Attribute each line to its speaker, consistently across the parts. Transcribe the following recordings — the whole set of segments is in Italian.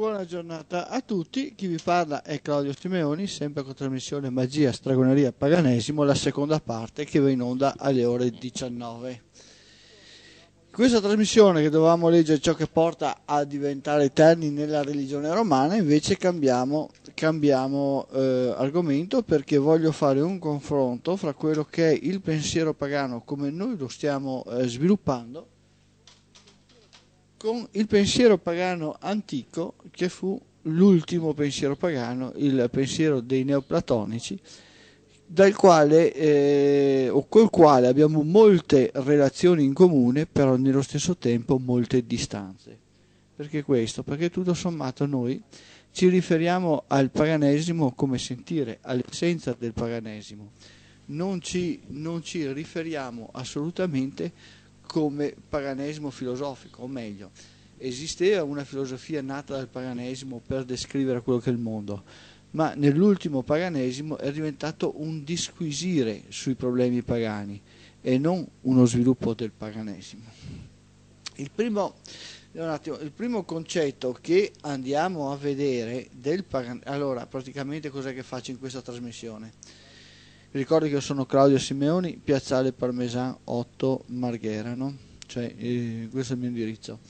Speaker 1: Buona giornata a tutti, chi vi parla è Claudio Simeoni, sempre con trasmissione Magia, Stragoneria, Paganesimo, la seconda parte che va in onda alle ore 19. In questa trasmissione che dovevamo leggere ciò che porta a diventare eterni nella religione romana, invece cambiamo, cambiamo eh, argomento perché voglio fare un confronto fra quello che è il pensiero pagano come noi lo stiamo eh, sviluppando con il pensiero pagano antico che fu l'ultimo pensiero pagano, il pensiero dei neoplatonici, dal quale eh, o col quale abbiamo molte relazioni in comune, però nello stesso tempo molte distanze. Perché questo? Perché tutto sommato noi ci riferiamo al paganesimo come sentire, all'essenza del paganesimo. Non ci, non ci riferiamo assolutamente come paganesimo filosofico, o meglio, esisteva una filosofia nata dal paganesimo per descrivere quello che è il mondo, ma nell'ultimo paganesimo è diventato un disquisire sui problemi pagani e non uno sviluppo del paganesimo. Il primo, eh, attimo, il primo concetto che andiamo a vedere del paganesimo, allora praticamente cos'è che faccio in questa trasmissione? Vi ricordo che io sono Claudio Simeoni, Piazzale Parmesan 8 Margherano, cioè eh, questo è il mio indirizzo.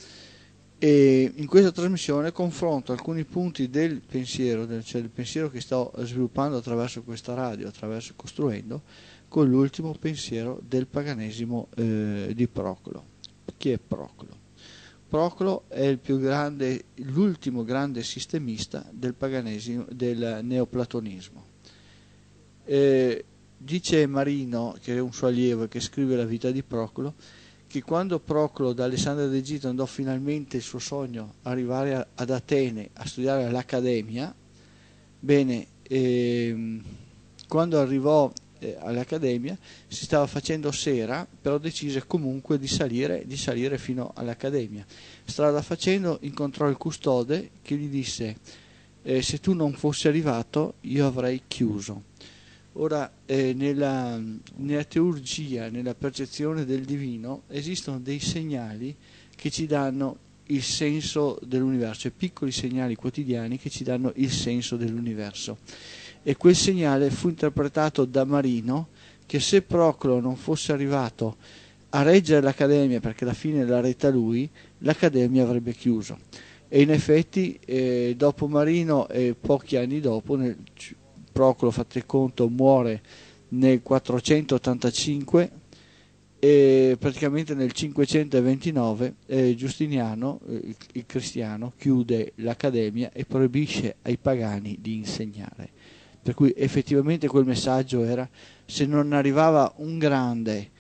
Speaker 1: E in questa trasmissione confronto alcuni punti del pensiero, del, cioè del pensiero che sto sviluppando attraverso questa radio, attraverso Costruendo, con l'ultimo pensiero del paganesimo eh, di Proclo. Chi è Proclo? Proclo è grande, l'ultimo grande sistemista del, del neoplatonismo. Eh, Dice Marino, che è un suo allievo e che scrive la vita di Proclo, che quando Proclo da Alessandria d'Egitto andò finalmente il suo sogno arrivare a, ad Atene a studiare all'Accademia, bene, ehm, quando arrivò eh, all'Accademia si stava facendo sera, però decise comunque di salire, di salire fino all'Accademia. Strada facendo incontrò il custode che gli disse eh, se tu non fossi arrivato io avrei chiuso. Ora, eh, nella, nella, teurgia, nella percezione del divino, esistono dei segnali che ci danno il senso dell'universo, cioè piccoli segnali quotidiani che ci danno il senso dell'universo. E quel segnale fu interpretato da Marino che se Proclo non fosse arrivato a reggere l'Accademia, perché alla fine l'ha retta lui, l'Accademia avrebbe chiuso. E in effetti, eh, dopo Marino e pochi anni dopo, nel Procolo, fate conto, muore nel 485 e praticamente nel 529 eh, Giustiniano, eh, il, il cristiano, chiude l'accademia e proibisce ai pagani di insegnare. Per cui effettivamente quel messaggio era se non arrivava un grande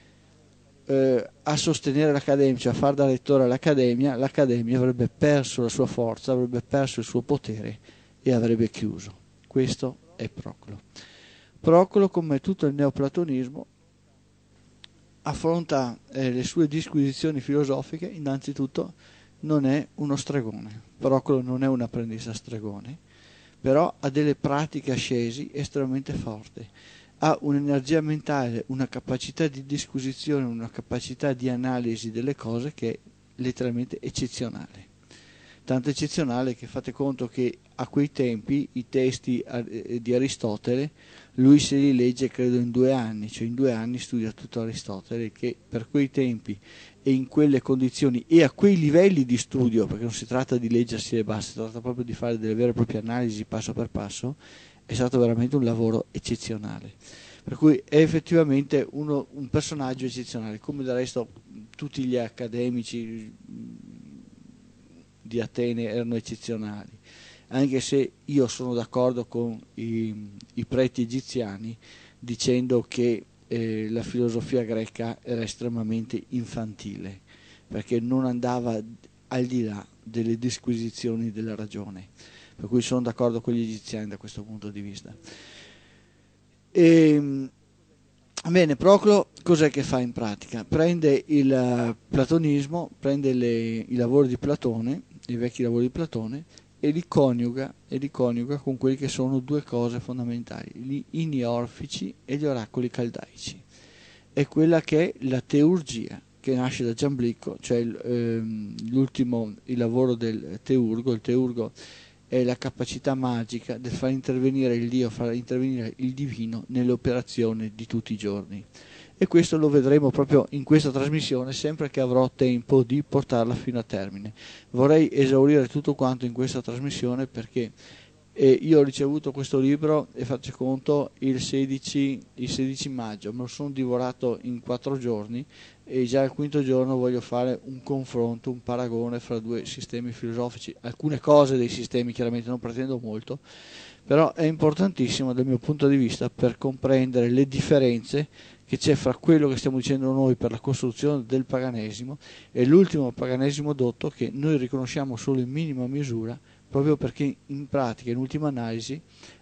Speaker 1: eh, a sostenere l'accademia, cioè a far da lettore all'accademia, l'accademia avrebbe perso la sua forza, avrebbe perso il suo potere e avrebbe chiuso. Questo e Proclo. Proclo, come tutto il neoplatonismo, affronta eh, le sue disquisizioni filosofiche, innanzitutto non è uno stregone, Proclo non è un apprendista stregone, però ha delle pratiche ascesi estremamente forti, ha un'energia mentale, una capacità di disquisizione, una capacità di analisi delle cose che è letteralmente eccezionale tanto eccezionale che fate conto che a quei tempi i testi eh, di Aristotele lui se li legge credo in due anni, cioè in due anni studia tutto Aristotele che per quei tempi e in quelle condizioni e a quei livelli di studio, perché non si tratta di leggersi le basse, si tratta proprio di fare delle vere e proprie analisi passo per passo, è stato veramente un lavoro eccezionale. Per cui è effettivamente uno, un personaggio eccezionale, come del resto tutti gli accademici di Atene erano eccezionali, anche se io sono d'accordo con i, i, preti egiziani dicendo che eh, la filosofia greca era estremamente infantile, perché non andava al di là delle disquisizioni della ragione, per cui sono d'accordo con gli egiziani da questo punto di vista. E, ehm, Bene, Proclo cos'è che fa in pratica? Prende il eh, platonismo, prende le, i lavori di Platone i vecchi lavori di Platone e li coniuga, e li coniuga con quelli che sono due cose fondamentali, gli inni orfici e gli oracoli caldaici. È quella che è la teurgia, che nasce da Giamblico, cioè ehm, l'ultimo, il lavoro del teurgo, il teurgo è la capacità magica del far intervenire il Dio, far intervenire il divino nelle operazioni di tutti i giorni e questo lo vedremo proprio in questa trasmissione sempre che avrò tempo di portarla fino a termine. Vorrei esaurire tutto quanto in questa trasmissione perché e eh, io ho ricevuto questo libro e faccio conto il 16, il 16, maggio, me lo sono divorato in quattro giorni e già al quinto giorno voglio fare un confronto, un paragone fra due sistemi filosofici, alcune cose dei sistemi chiaramente non pretendo molto, però è importantissimo dal mio punto di vista per comprendere le differenze che c'è fra quello che stiamo dicendo noi per la costruzione del paganesimo e l'ultimo paganesimo dotto che noi riconosciamo solo in minima misura proprio perché in pratica, in ultima analisi,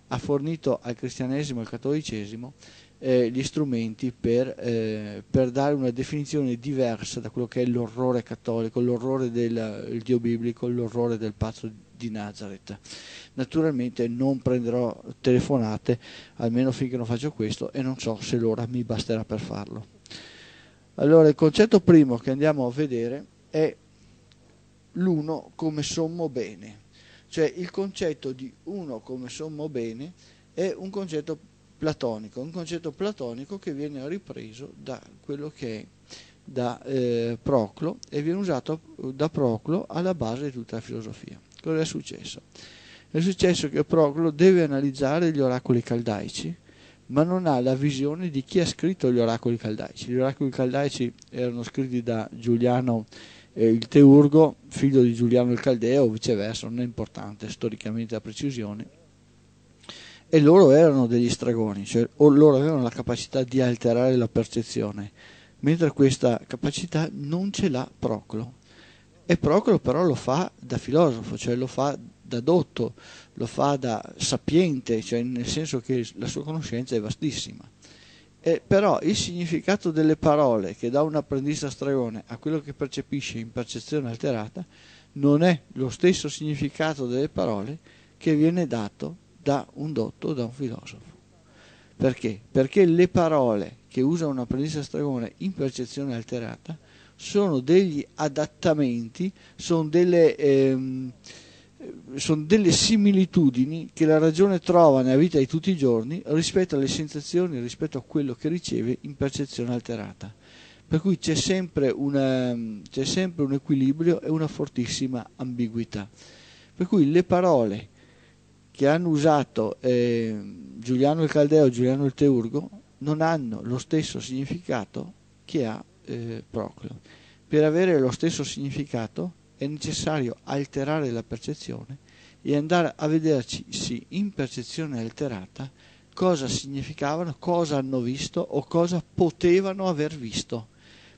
Speaker 1: ha fornito al cristianesimo e al cattolicesimo eh, gli strumenti per, eh, per, dare una definizione diversa da quello che è l'orrore cattolico, l'orrore del Dio biblico, l'orrore del pazzo di Nazareth. Naturalmente non prenderò telefonate, almeno finché non faccio questo, e non so se l'ora mi basterà per farlo. Allora, il concetto primo che andiamo a vedere è l'uno come sommo bene, cioè il concetto di uno come sommo bene è un concetto platonico, un concetto platonico che viene ripreso da quello che è da eh, Proclo e viene usato da Proclo alla base di tutta la filosofia. Cosa è successo? È successo che Proclo deve analizzare gli oracoli caldaici, ma non ha la visione di chi ha scritto gli oracoli caldaici. Gli oracoli caldaici erano scritti da Giuliano eh, il Teurgo, figlio di Giuliano il Caldeo, o viceversa, non è importante storicamente la precisione. E loro erano degli stragoni, cioè loro avevano la capacità di alterare la percezione, mentre questa capacità non ce l'ha Proclo. E Procolo però lo fa da filosofo, cioè lo fa da dotto, lo fa da sapiente, cioè nel senso che la sua conoscenza è vastissima. E però il significato delle parole che dà un apprendista stregone a quello che percepisce in percezione alterata non è lo stesso significato delle parole che viene dato da un dotto da un filosofo. Perché? Perché le parole che usa un apprendista stregone in percezione alterata sono degli adattamenti, sono delle, ehm, sono delle similitudini che la ragione trova nella vita di tutti i giorni rispetto alle sensazioni, rispetto a quello che riceve in percezione alterata. Per cui c'è sempre, una, c'è sempre un equilibrio e una fortissima ambiguità. Per cui le parole che hanno usato eh, Giuliano il Caldeo e Giuliano il Teurgo non hanno lo stesso significato che ha eh, Proclo. Per avere lo stesso significato è necessario alterare la percezione e andare a vederci sì, in percezione alterata cosa significavano, cosa hanno visto o cosa potevano aver visto,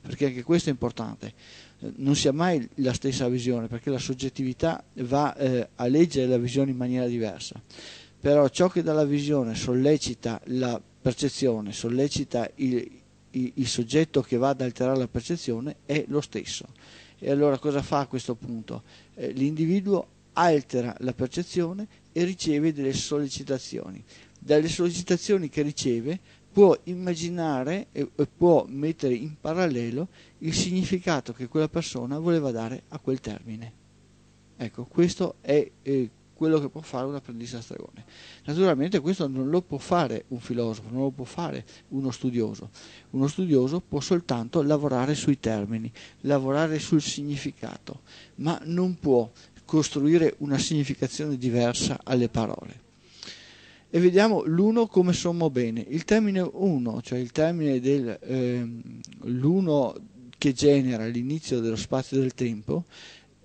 Speaker 1: perché anche questo è importante. Eh, non si ha mai la stessa visione, perché la soggettività va eh, a leggere la visione in maniera diversa. Però ciò che dalla visione sollecita la percezione, sollecita il, il soggetto che va ad alterare la percezione è lo stesso. E allora cosa fa a questo punto? Eh, l'individuo altera la percezione e riceve delle sollecitazioni. Dalle sollecitazioni che riceve può immaginare e, e può mettere in parallelo il significato che quella persona voleva dare a quel termine. Ecco, questo è eh, quello che può fare un apprendista stregone. Naturalmente questo non lo può fare un filosofo, non lo può fare uno studioso. Uno studioso può soltanto lavorare sui termini, lavorare sul significato, ma non può costruire una significazione diversa alle parole. E vediamo l'uno come sommo bene. Il termine uno, cioè il termine dell'uno ehm, eh, che genera l'inizio dello spazio e del tempo,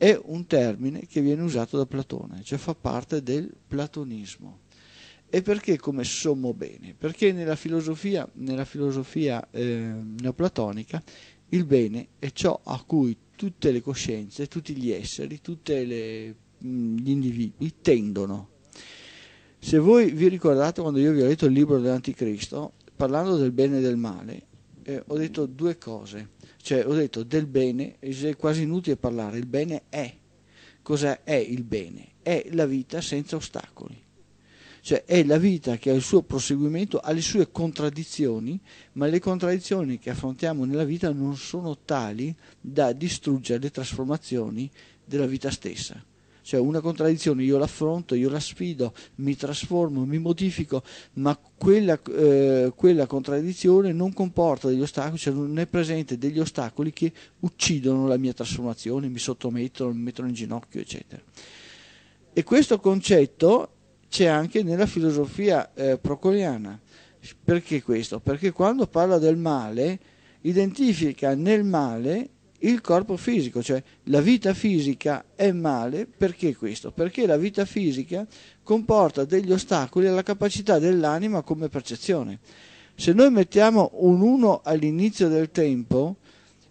Speaker 1: è un termine che viene usato da Platone, cioè fa parte del platonismo. E perché come sommo bene? Perché nella filosofia, nella filosofia eh, neoplatonica il bene è ciò a cui tutte le coscienze, tutti gli esseri, tutti gli individui tendono. Se voi vi ricordate quando io vi ho letto il libro dell'Anticristo, parlando del bene e del male, eh, ho detto due cose. Cioè, ho detto del bene, è quasi inutile parlare, il bene è. Cosa è il bene? È la vita senza ostacoli. Cioè, è la vita che ha il suo proseguimento, ha le sue contraddizioni, ma le contraddizioni che affrontiamo nella vita non sono tali da distruggere le trasformazioni della vita stessa. Cioè una contraddizione io l'affronto, io la sfido, mi trasformo, mi modifico, ma quella, eh, quella contraddizione non comporta degli ostacoli, cioè non è presente degli ostacoli che uccidono la mia trasformazione, mi sottomettono, mi mettono in ginocchio, eccetera. E questo concetto c'è anche nella filosofia eh, procoliana. Perché questo? Perché quando parla del male, identifica nel male il corpo fisico, cioè la vita fisica è male perché questo? Perché la vita fisica comporta degli ostacoli alla capacità dell'anima come percezione. Se noi mettiamo un 1 all'inizio del tempo,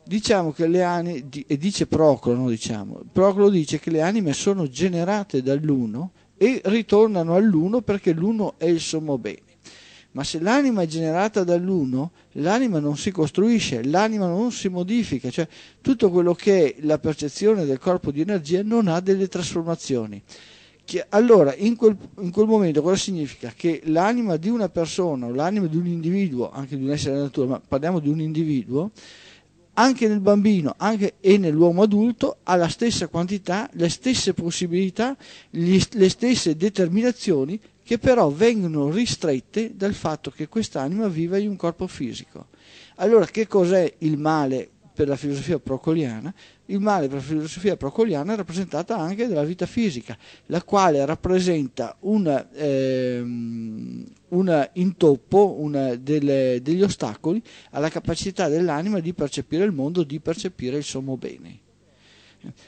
Speaker 1: diciamo che le anime, e dice Procolo, diciamo, Proclo dice che le anime sono generate dall'uno e ritornano all'uno perché l'uno è il sommo bene. Ma se l'anima è generata dall'uno, l'anima non si costruisce, l'anima non si modifica, cioè tutto quello che è la percezione del corpo di energia non ha delle trasformazioni. allora, in quel, in quel momento cosa significa? Che l'anima di una persona, o l'anima di un individuo, anche di un essere della natura, ma parliamo di un individuo, anche nel bambino anche, e nell'uomo adulto ha la stessa quantità, le stesse possibilità, gli, le stesse determinazioni che però vengono ristrette dal fatto che quest'anima viva in un corpo fisico. Allora che cos'è il male per la filosofia procoliana? Il male per la filosofia procoliana è rappresentato anche dalla vita fisica, la quale rappresenta un ehm, intoppo, una delle, degli ostacoli alla capacità dell'anima di percepire il mondo, di percepire il sommo bene.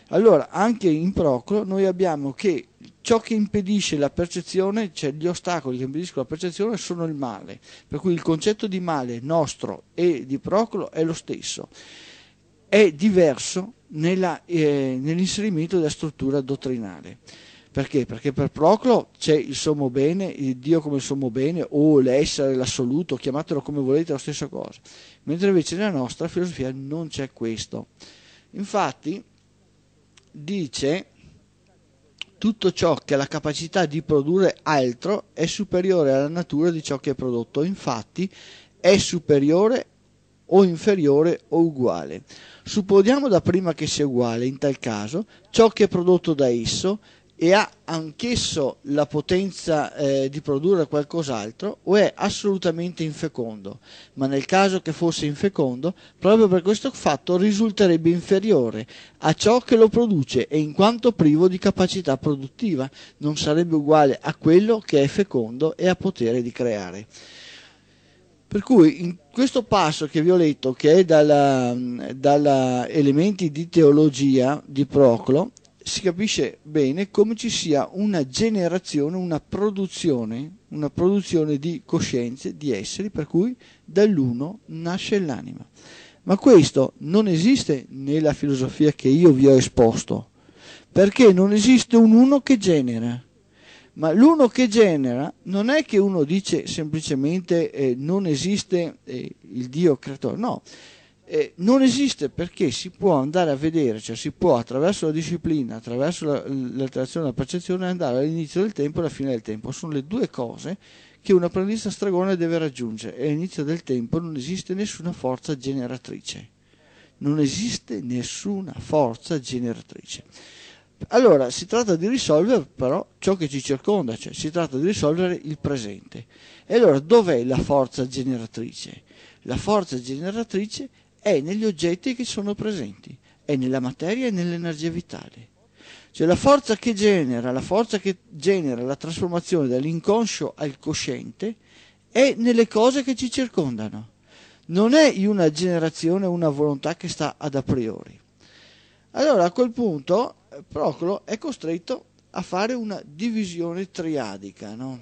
Speaker 1: Allora, anche in Proclo noi abbiamo che ciò che impedisce la percezione, cioè gli ostacoli che impediscono la percezione sono il male, per cui il concetto di male nostro e di Proclo è lo stesso, è diverso nella, eh, nell'inserimento della struttura dottrinale. Perché? Perché per Proclo c'è il sommo bene, il Dio come il sommo bene, o l'essere, l'assoluto, chiamatelo come volete, la stessa cosa. Mentre invece nella nostra filosofia non c'è questo. Infatti dice tutto ciò che ha la capacità di produrre altro è superiore alla natura di ciò che è prodotto, infatti è superiore o inferiore o uguale. Supponiamo da prima che sia uguale, in tal caso, ciò che è prodotto da esso e ha anch'esso la potenza eh, di produrre qualcos'altro o è assolutamente infecondo, ma nel caso che fosse infecondo, proprio per questo fatto risulterebbe inferiore a ciò che lo produce e in quanto privo di capacità produttiva, non sarebbe uguale a quello che è fecondo e ha potere di creare. Per cui in questo passo che vi ho letto, che è dalla, Elementi di teologia di Proclo, si capisce bene come ci sia una generazione, una produzione, una produzione di coscienze, di esseri, per cui dall'uno nasce l'anima. Ma questo non esiste nella filosofia che io vi ho esposto, perché non esiste un uno che genera. Ma l'uno che genera non è che uno dice semplicemente eh, non esiste eh, il Dio creatore, no, eh, non esiste perché si può andare a vedere, cioè si può attraverso la disciplina, attraverso l'alterazione la, della percezione andare all'inizio del tempo e alla fine del tempo. Sono le due cose che un apprendista stragone deve raggiungere e all'inizio del tempo non esiste nessuna forza generatrice. Non esiste nessuna forza generatrice. Allora, si tratta di risolvere però ciò che ci circonda, cioè si tratta di risolvere il presente. E allora dov'è la forza generatrice? La forza generatrice è negli oggetti che sono presenti, è nella materia e nell'energia vitale. Cioè la forza che genera, la forza che genera la trasformazione dall'inconscio al cosciente è nelle cose che ci circondano. Non è in una generazione, una volontà che sta ad a priori. Allora a quel punto eh, Proclo è costretto a fare una divisione triadica, no?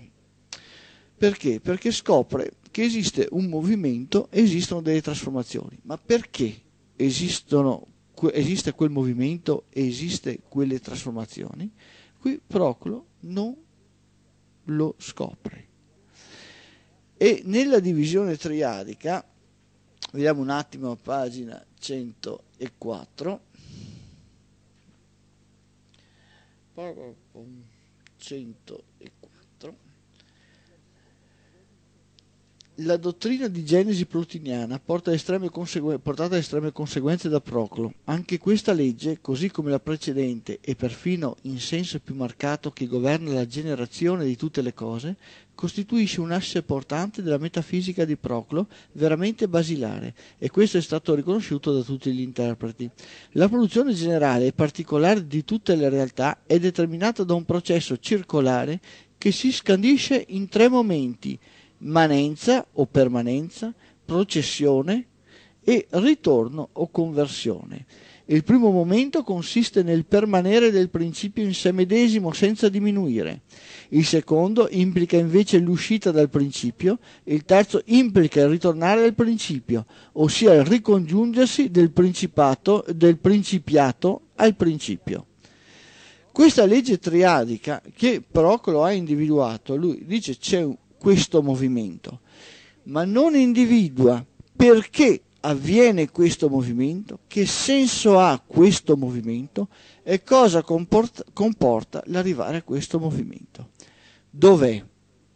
Speaker 1: Perché? Perché scopre che esiste un movimento, esistono delle trasformazioni. Ma perché esistono, esiste quel movimento e esiste quelle trasformazioni? Qui Proclo non lo scopre. E nella divisione triadica, vediamo un attimo a pagina 104, 104 La dottrina di Genesi plotiniana portata a estreme, consegue- portata a estreme conseguenze da Proclo. Anche questa legge, così come la precedente e perfino in senso più marcato che governa la generazione di tutte le cose, costituisce un asse portante della metafisica di Proclo, veramente basilare, e questo è stato riconosciuto da tutti gli interpreti. La produzione generale e particolare di tutte le realtà è determinata da un processo circolare che si scandisce in tre momenti – manenza o permanenza, processione e ritorno o conversione. Il primo momento consiste nel permanere del principio in sé medesimo senza diminuire. Il secondo implica invece l'uscita dal principio, il terzo implica il ritornare al principio, ossia il ricongiungersi del principato del principiato al principio. Questa legge triadica che Proclo ha individuato, lui dice c'è un, questo movimento, ma non individua perché avviene questo movimento, che senso ha questo movimento e cosa comporta, comporta l'arrivare a questo movimento. Dov'è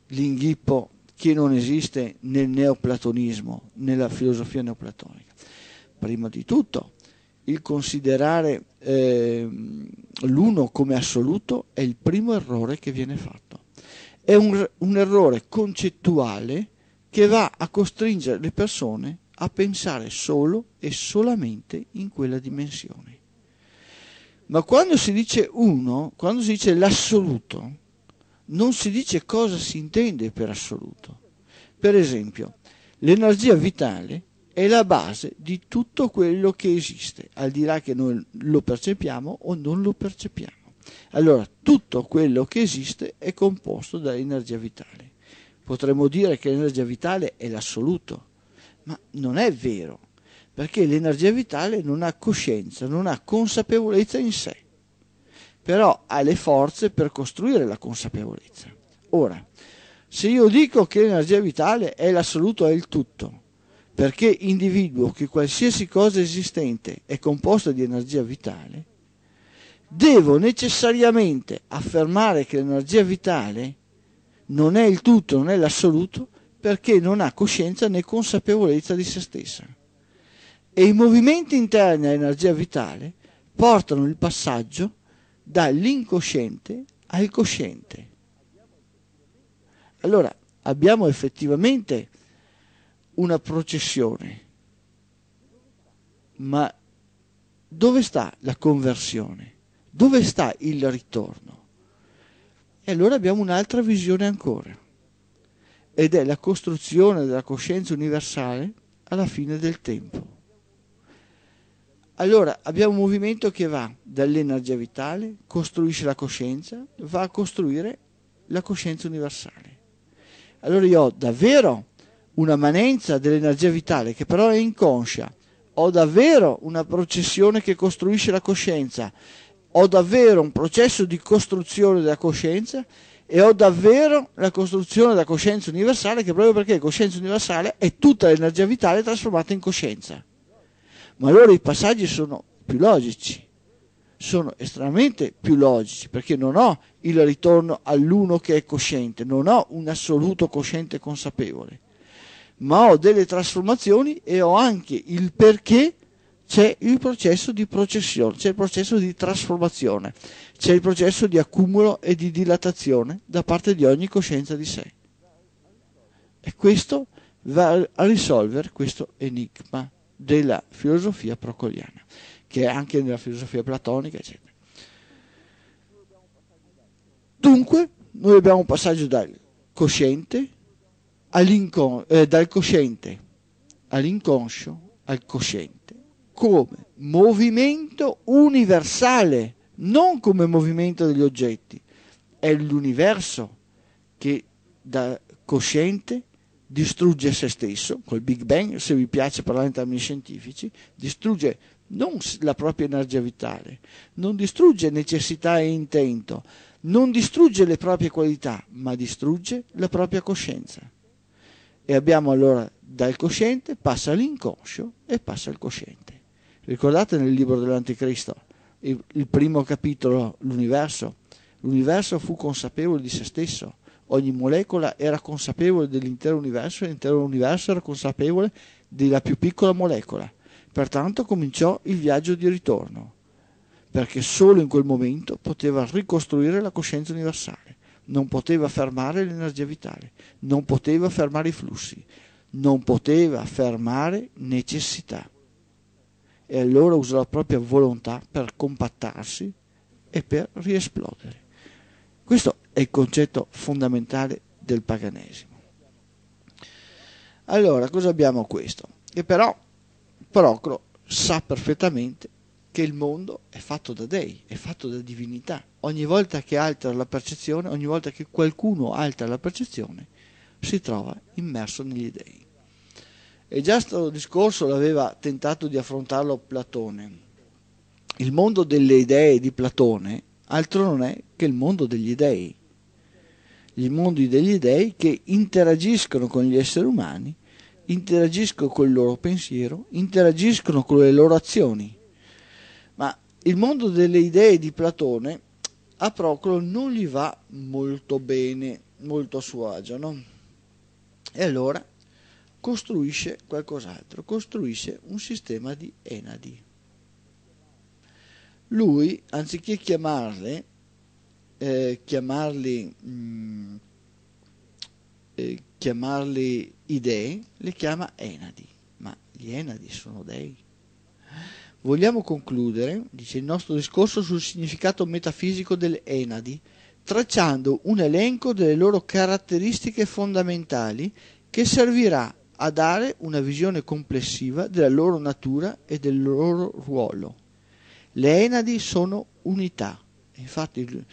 Speaker 1: l'inghippo che non esiste nel neoplatonismo, nella filosofia neoplatonica? Prima di tutto, il considerare eh, l'uno come assoluto è il primo errore che viene fatto è un, un errore concettuale che va a costringere le persone a pensare solo e solamente in quella dimensione. Ma quando si dice uno, quando si dice l'assoluto, non si dice cosa si intende per assoluto. Per esempio, l'energia vitale è la base di tutto quello che esiste, al di là che noi lo percepiamo o non lo percepiamo. Allora, tutto quello che esiste è composto da energia vitale. Potremmo dire che l'energia vitale è l'assoluto, ma non è vero, perché l'energia vitale non ha coscienza, non ha consapevolezza in sé, però ha le forze per costruire la consapevolezza. Ora, se io dico che l'energia vitale è l'assoluto, è il tutto, perché individuo che qualsiasi cosa esistente è composta di energia vitale, devo necessariamente affermare che l'energia vitale non è il tutto, non è l'assoluto, perché non ha coscienza né consapevolezza di se stessa. E i movimenti interni all'energia vitale portano il passaggio dall'incosciente al cosciente. Allora abbiamo effettivamente una processione, ma dove sta la conversione? Dove sta il ritorno? E allora abbiamo un'altra visione ancora, ed è la costruzione della coscienza universale alla fine del tempo. Allora abbiamo un movimento che va dall'energia vitale, costruisce la coscienza, va a costruire la coscienza universale. Allora io ho davvero un'amanenza dell'energia vitale che però è inconscia, ho davvero una processione che costruisce la coscienza ho davvero un processo di costruzione della coscienza e ho davvero la costruzione della coscienza universale che proprio perché coscienza universale è tutta l'energia vitale trasformata in coscienza. Ma allora i passaggi sono più logici, sono estremamente più logici perché non ho il ritorno all'uno che è cosciente, non ho un assoluto cosciente consapevole, ma ho delle trasformazioni e ho anche il perché c'è il processo di processione, c'è il processo di trasformazione, c'è il processo di accumulo e di dilatazione da parte di ogni coscienza di sé. E questo va a risolvere questo enigma della filosofia procoliana, che è anche nella filosofia platonica, eccetera. Dunque, noi abbiamo un passaggio dal cosciente, eh, dal cosciente all'inconscio al cosciente come movimento universale, non come movimento degli oggetti. È l'universo che da cosciente distrugge se stesso, col Big Bang, se vi piace parlare in termini scientifici, distrugge non la propria energia vitale, non distrugge necessità e intento, non distrugge le proprie qualità, ma distrugge la propria coscienza. E abbiamo allora dal cosciente passa all'inconscio e passa al cosciente. Ricordate nel libro dell'Anticristo, il primo capitolo, l'universo. L'universo fu consapevole di se stesso, ogni molecola era consapevole dell'intero universo e l'intero universo era consapevole della più piccola molecola. Pertanto cominciò il viaggio di ritorno, perché solo in quel momento poteva ricostruire la coscienza universale, non poteva fermare l'energia vitale, non poteva fermare i flussi, non poteva fermare necessità e allora usa la propria volontà per compattarsi e per riesplodere. Questo è il concetto fondamentale del paganesimo. Allora, cosa abbiamo questo? Che però Procro sa perfettamente che il mondo è fatto da dei, è fatto da divinità. Ogni volta che altera la percezione, ogni volta che qualcuno altera la percezione, si trova immerso negli dei. E già questo discorso l'aveva tentato di affrontarlo Platone. Il mondo delle idee di Platone altro non è che il mondo degli dei. Gli mondi degli dei che interagiscono con gli esseri umani, interagiscono con il loro pensiero, interagiscono con le loro azioni. Ma il mondo delle idee di Platone a Procolo non gli va molto bene, molto a suo agio, no? E allora costruisce qualcos'altro, costruisce un sistema di enadi. Lui, anziché chiamarle, eh, chiamarli, mh, mm, eh, chiamarli idee, le chiama enadi, ma gli enadi sono dei. Vogliamo concludere, dice il nostro discorso, sul significato metafisico delle enadi, tracciando un elenco delle loro caratteristiche fondamentali che servirà a dare una visione complessiva della loro natura e del loro ruolo. Le Enadi sono unità, infatti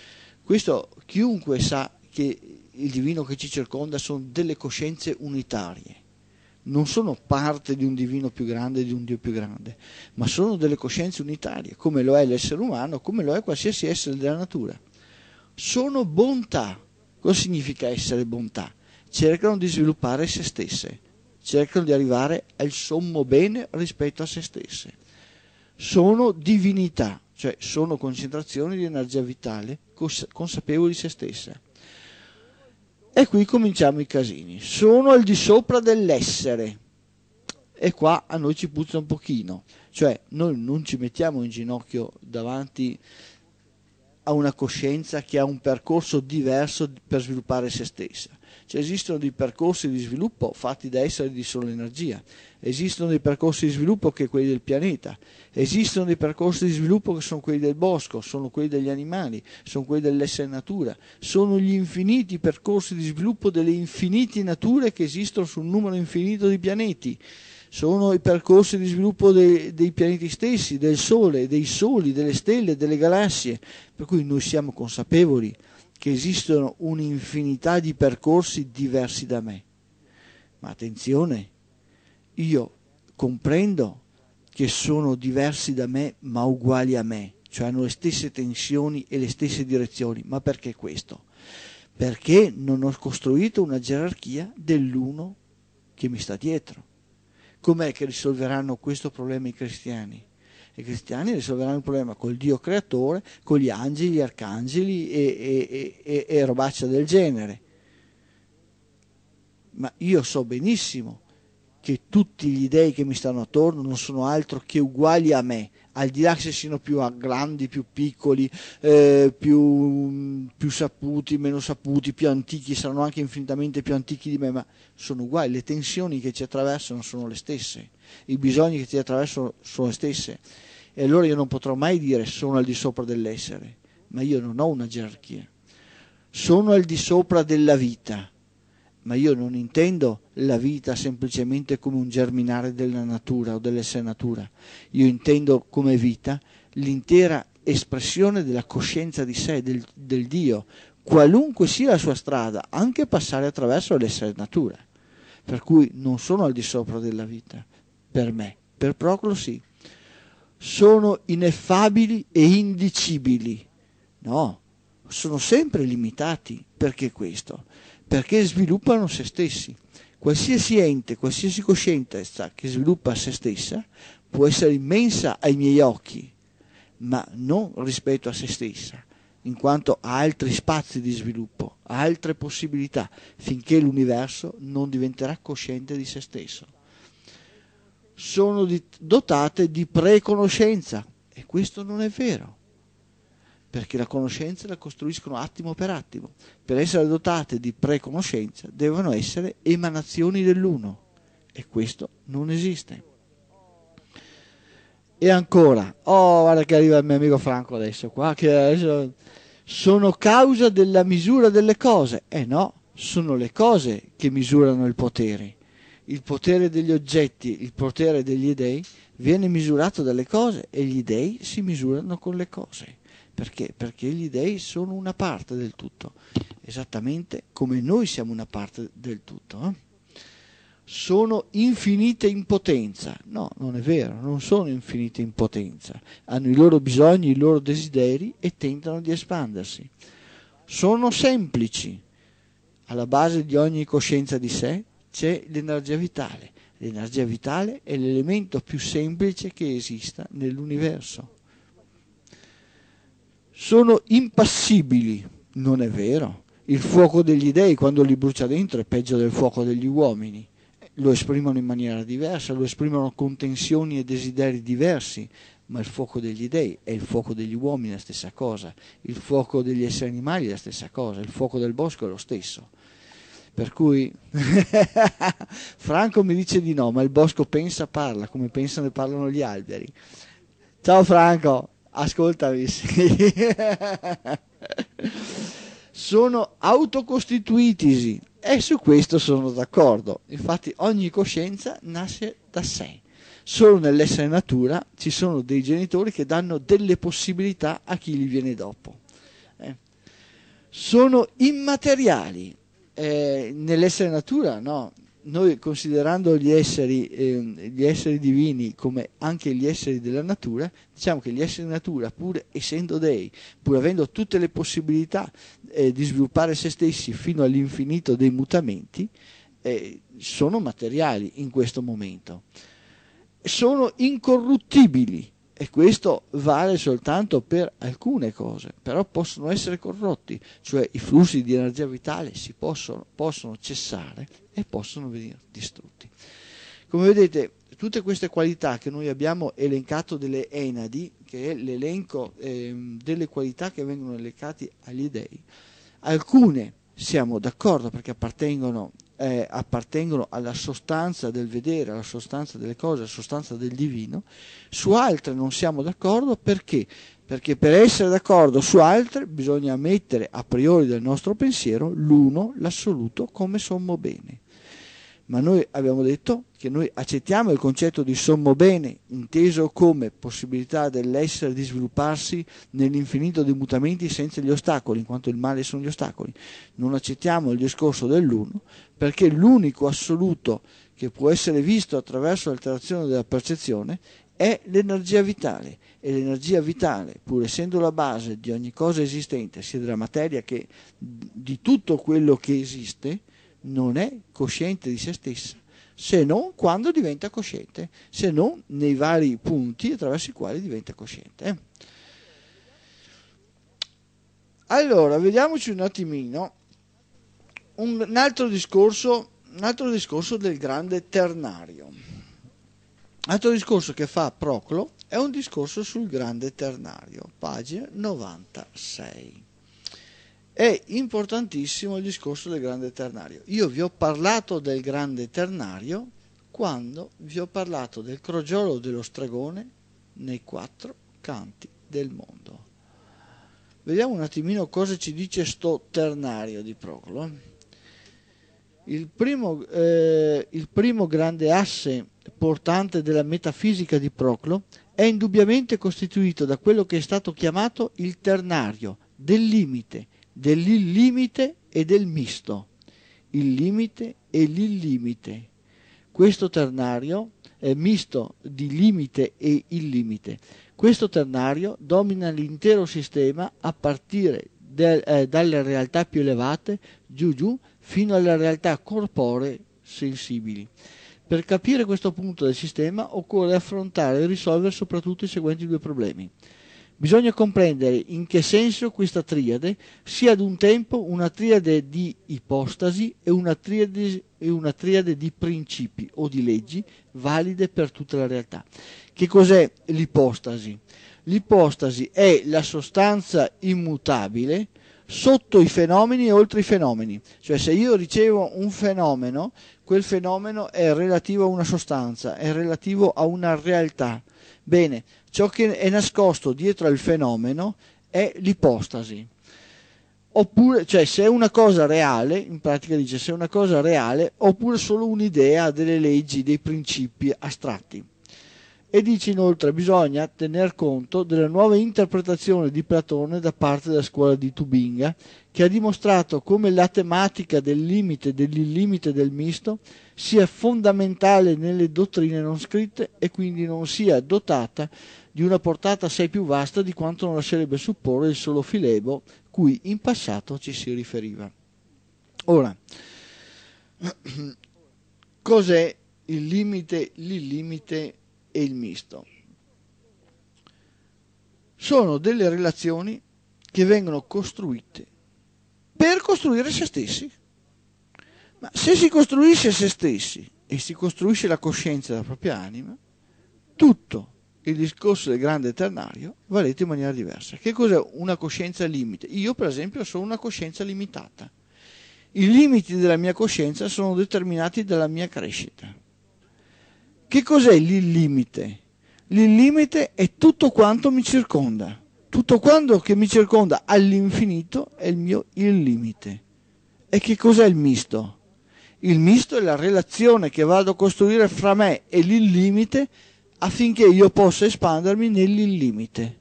Speaker 1: questo chiunque sa che il divino che ci circonda sono delle coscienze unitarie, non sono parte di un divino più grande, di un Dio più grande, ma sono delle coscienze unitarie, come lo è l'essere umano, come lo è qualsiasi essere della natura. Sono bontà. Cosa significa essere bontà? Cercano di sviluppare se stesse cercano di arrivare al sommo bene rispetto a se stesse. Sono divinità, cioè sono concentrazioni di energia vitale consapevoli di se stessa. E qui cominciamo i casini. Sono al di sopra dell'essere. E qua a noi ci puzza un pochino. Cioè noi non ci mettiamo in ginocchio davanti a una coscienza che ha un percorso diverso per sviluppare se stessa cioè, esistono dei percorsi di sviluppo fatti da esseri di sola energia, esistono dei percorsi di sviluppo che sono quelli del pianeta, esistono dei percorsi di sviluppo che sono quelli del bosco, sono quelli degli animali, sono quelli dell'essere natura, sono gli infiniti percorsi di sviluppo delle infinite nature che esistono su un numero infinito di pianeti sono i percorsi di sviluppo dei, dei, pianeti stessi, del Sole, dei soli, delle stelle, delle galassie, per cui noi siamo consapevoli che esistono un'infinità di percorsi diversi da me. Ma attenzione, io comprendo che sono diversi da me ma uguali a me, cioè hanno le stesse tensioni e le stesse direzioni. Ma perché questo? Perché non ho costruito una gerarchia dell'uno che mi sta dietro. Com'è che risolveranno questo problema i cristiani? i cristiani risolveranno il problema col Dio creatore, con gli angeli, gli arcangeli e, e, e, e robaccia del genere. Ma io so benissimo che tutti gli dei che mi stanno attorno non sono altro che uguali a me, al di là che siano più grandi, più piccoli, eh, più, mm, più, saputi, meno saputi, più antichi, saranno anche infinitamente più antichi di me, ma sono uguali, le tensioni che ci attraversano sono le stesse i bisogni che ti attraversano sono le stesse. E allora io non potrò mai dire sono al di sopra dell'essere, ma io non ho una gerarchia. Sono al di sopra della vita, ma io non intendo la vita semplicemente come un germinare della natura o dell'essere natura. Io intendo come vita l'intera espressione della coscienza di sé, del, del Dio, qualunque sia la sua strada, anche passare attraverso l'essere natura. Per cui non sono al di sopra della vita, per me, per Proclo sì. Sono ineffabili e indicibili. No, sono sempre limitati. Perché questo? Perché sviluppano se stessi. Qualsiasi ente, qualsiasi coscienza che sviluppa se stessa può essere immensa ai miei occhi, ma non rispetto a se stessa, in quanto ha altri spazi di sviluppo, altre possibilità, finché l'universo non diventerà cosciente di se stesso sono dotate di preconoscenza e questo non è vero perché la conoscenza la costruiscono attimo per attimo. Per essere dotate di preconoscenza devono essere emanazioni dell'uno e questo non esiste. E ancora, oh guarda che arriva il mio amico Franco adesso qua, che adesso sono causa della misura delle cose. Eh no, sono le cose che misurano il potere il potere degli oggetti, il potere degli dei, viene misurato dalle cose e gli dei si misurano con le cose. Perché? Perché gli dei sono una parte del tutto, esattamente come noi siamo una parte del tutto. Eh? Sono infinite in potenza. No, non è vero, non sono infinite in potenza. Hanno i loro bisogni, i loro desideri e tentano di espandersi. Sono semplici. Alla base di ogni coscienza di sé c'è l'energia vitale. L'energia vitale è l'elemento più semplice che esista nell'universo. Sono impassibili, non è vero. Il fuoco degli dèi quando li brucia dentro è peggio del fuoco degli uomini lo esprimono in maniera diversa, lo esprimono con tensioni e desideri diversi, ma il fuoco degli dèi è il fuoco degli uomini, la stessa cosa, il fuoco degli esseri animali è la stessa cosa, il fuoco del bosco è lo stesso. Per cui Franco mi dice di no, ma il bosco pensa, parla, come pensano e parlano gli alberi. Ciao Franco, ascoltami. Sì. sono autocostituitisi e su questo sono d'accordo. Infatti ogni coscienza nasce da sé. Solo nell'essere natura ci sono dei genitori che danno delle possibilità a chi li viene dopo. Eh. Sono immateriali eh, nell'essere natura, no? Noi considerando gli esseri, eh, gli esseri divini come anche gli esseri della natura, diciamo che gli esseri di natura, pur essendo dei, pur avendo tutte le possibilità eh, di sviluppare se stessi fino all'infinito dei mutamenti, eh, sono materiali in questo momento. Sono incorruttibili, e questo vale soltanto per alcune cose, però possono essere corrotti, cioè i flussi di energia vitale si possono, possono cessare e possono venire distrutti. Come vedete, tutte queste qualità che noi abbiamo elencato delle Enadi, che è l'elenco eh, delle qualità che vengono elencate agli dei, alcune siamo d'accordo perché appartengono eh, appartengono alla sostanza del vedere, alla sostanza delle cose, alla sostanza del divino, su altre non siamo d'accordo perché? Perché per essere d'accordo su altre bisogna mettere a priori del nostro pensiero l'uno, l'assoluto, come sommo bene ma noi abbiamo detto che noi accettiamo il concetto di sommo bene, inteso come possibilità dell'essere di svilupparsi nell'infinito dei mutamenti senza gli ostacoli, in quanto il male sono gli ostacoli. Non accettiamo il discorso dell'uno, perché l'unico assoluto che può essere visto attraverso l'alterazione della percezione è l'energia vitale e l'energia vitale, pur essendo la base di ogni cosa esistente, sia della materia che di tutto quello che esiste, non è cosciente di se stessa se non quando diventa cosciente, se non nei vari punti attraverso i quali diventa cosciente. Eh. Allora, vediamoci un attimino un, un, altro, discorso, un altro discorso del grande ternario. altro discorso che fa Proclo è un discorso sul grande ternario, pagina 96 è importantissimo il discorso del grande ternario. Io vi ho parlato del grande ternario quando vi ho parlato del crogiolo dello stregone nei quattro canti del mondo. Vediamo un attimino cosa ci dice sto ternario di Procolo. Eh. Il primo, eh, il primo grande asse portante della metafisica di Proclo è indubbiamente costituito da quello che è stato chiamato il ternario del limite, dell'illimite e del misto, il limite e l'illimite. Questo ternario è misto di limite e illimite. Questo ternario domina l'intero sistema a partire del, eh, dalle realtà più elevate giù giù fino alle realtà corporee sensibili. Per capire questo punto del sistema occorre affrontare e risolvere soprattutto i seguenti due problemi. Bisogna comprendere in che senso questa triade sia ad un tempo una triade di ipostasi e una triade, e una triade di principi o di leggi valide per tutta la realtà. Che cos'è l'ipostasi? L'ipostasi è la sostanza immutabile sotto i fenomeni e oltre i fenomeni. Cioè se io ricevo un fenomeno, quel fenomeno è relativo a una sostanza, è relativo a una realtà. Bene, Ciò che è nascosto dietro al fenomeno è l'ipostasi. Oppure, cioè, se è una cosa reale, in pratica dice se è una cosa reale, oppure solo un'idea delle leggi, dei principi astratti. E dice inoltre bisogna tener conto della nuova interpretazione di Platone da parte della scuola di Tubinga, che ha dimostrato come la tematica del limite, e dell'illimite del misto sia fondamentale nelle dottrine non scritte e quindi non sia dotata di una portata assai più vasta di quanto non lascerebbe supporre il solo Filebo cui in passato ci si riferiva. Ora, cos'è il limite, l'illimite e il misto? Sono delle relazioni che vengono costruite per costruire se stessi. Ma se si costruisce se stessi e si costruisce la coscienza della propria anima, tutto il discorso del grande eternario va letto in maniera diversa. Che cos'è una coscienza limite? Io, per esempio, sono una coscienza limitata. I limiti della mia coscienza sono determinati dalla mia crescita. Che cos'è l'illimite? L'illimite è tutto quanto mi circonda. Tutto quanto che mi circonda all'infinito è il mio illimite. E che cos'è il misto? Il misto è la relazione che vado a costruire fra me e l'illimite affinché io possa espandermi nell'illimite.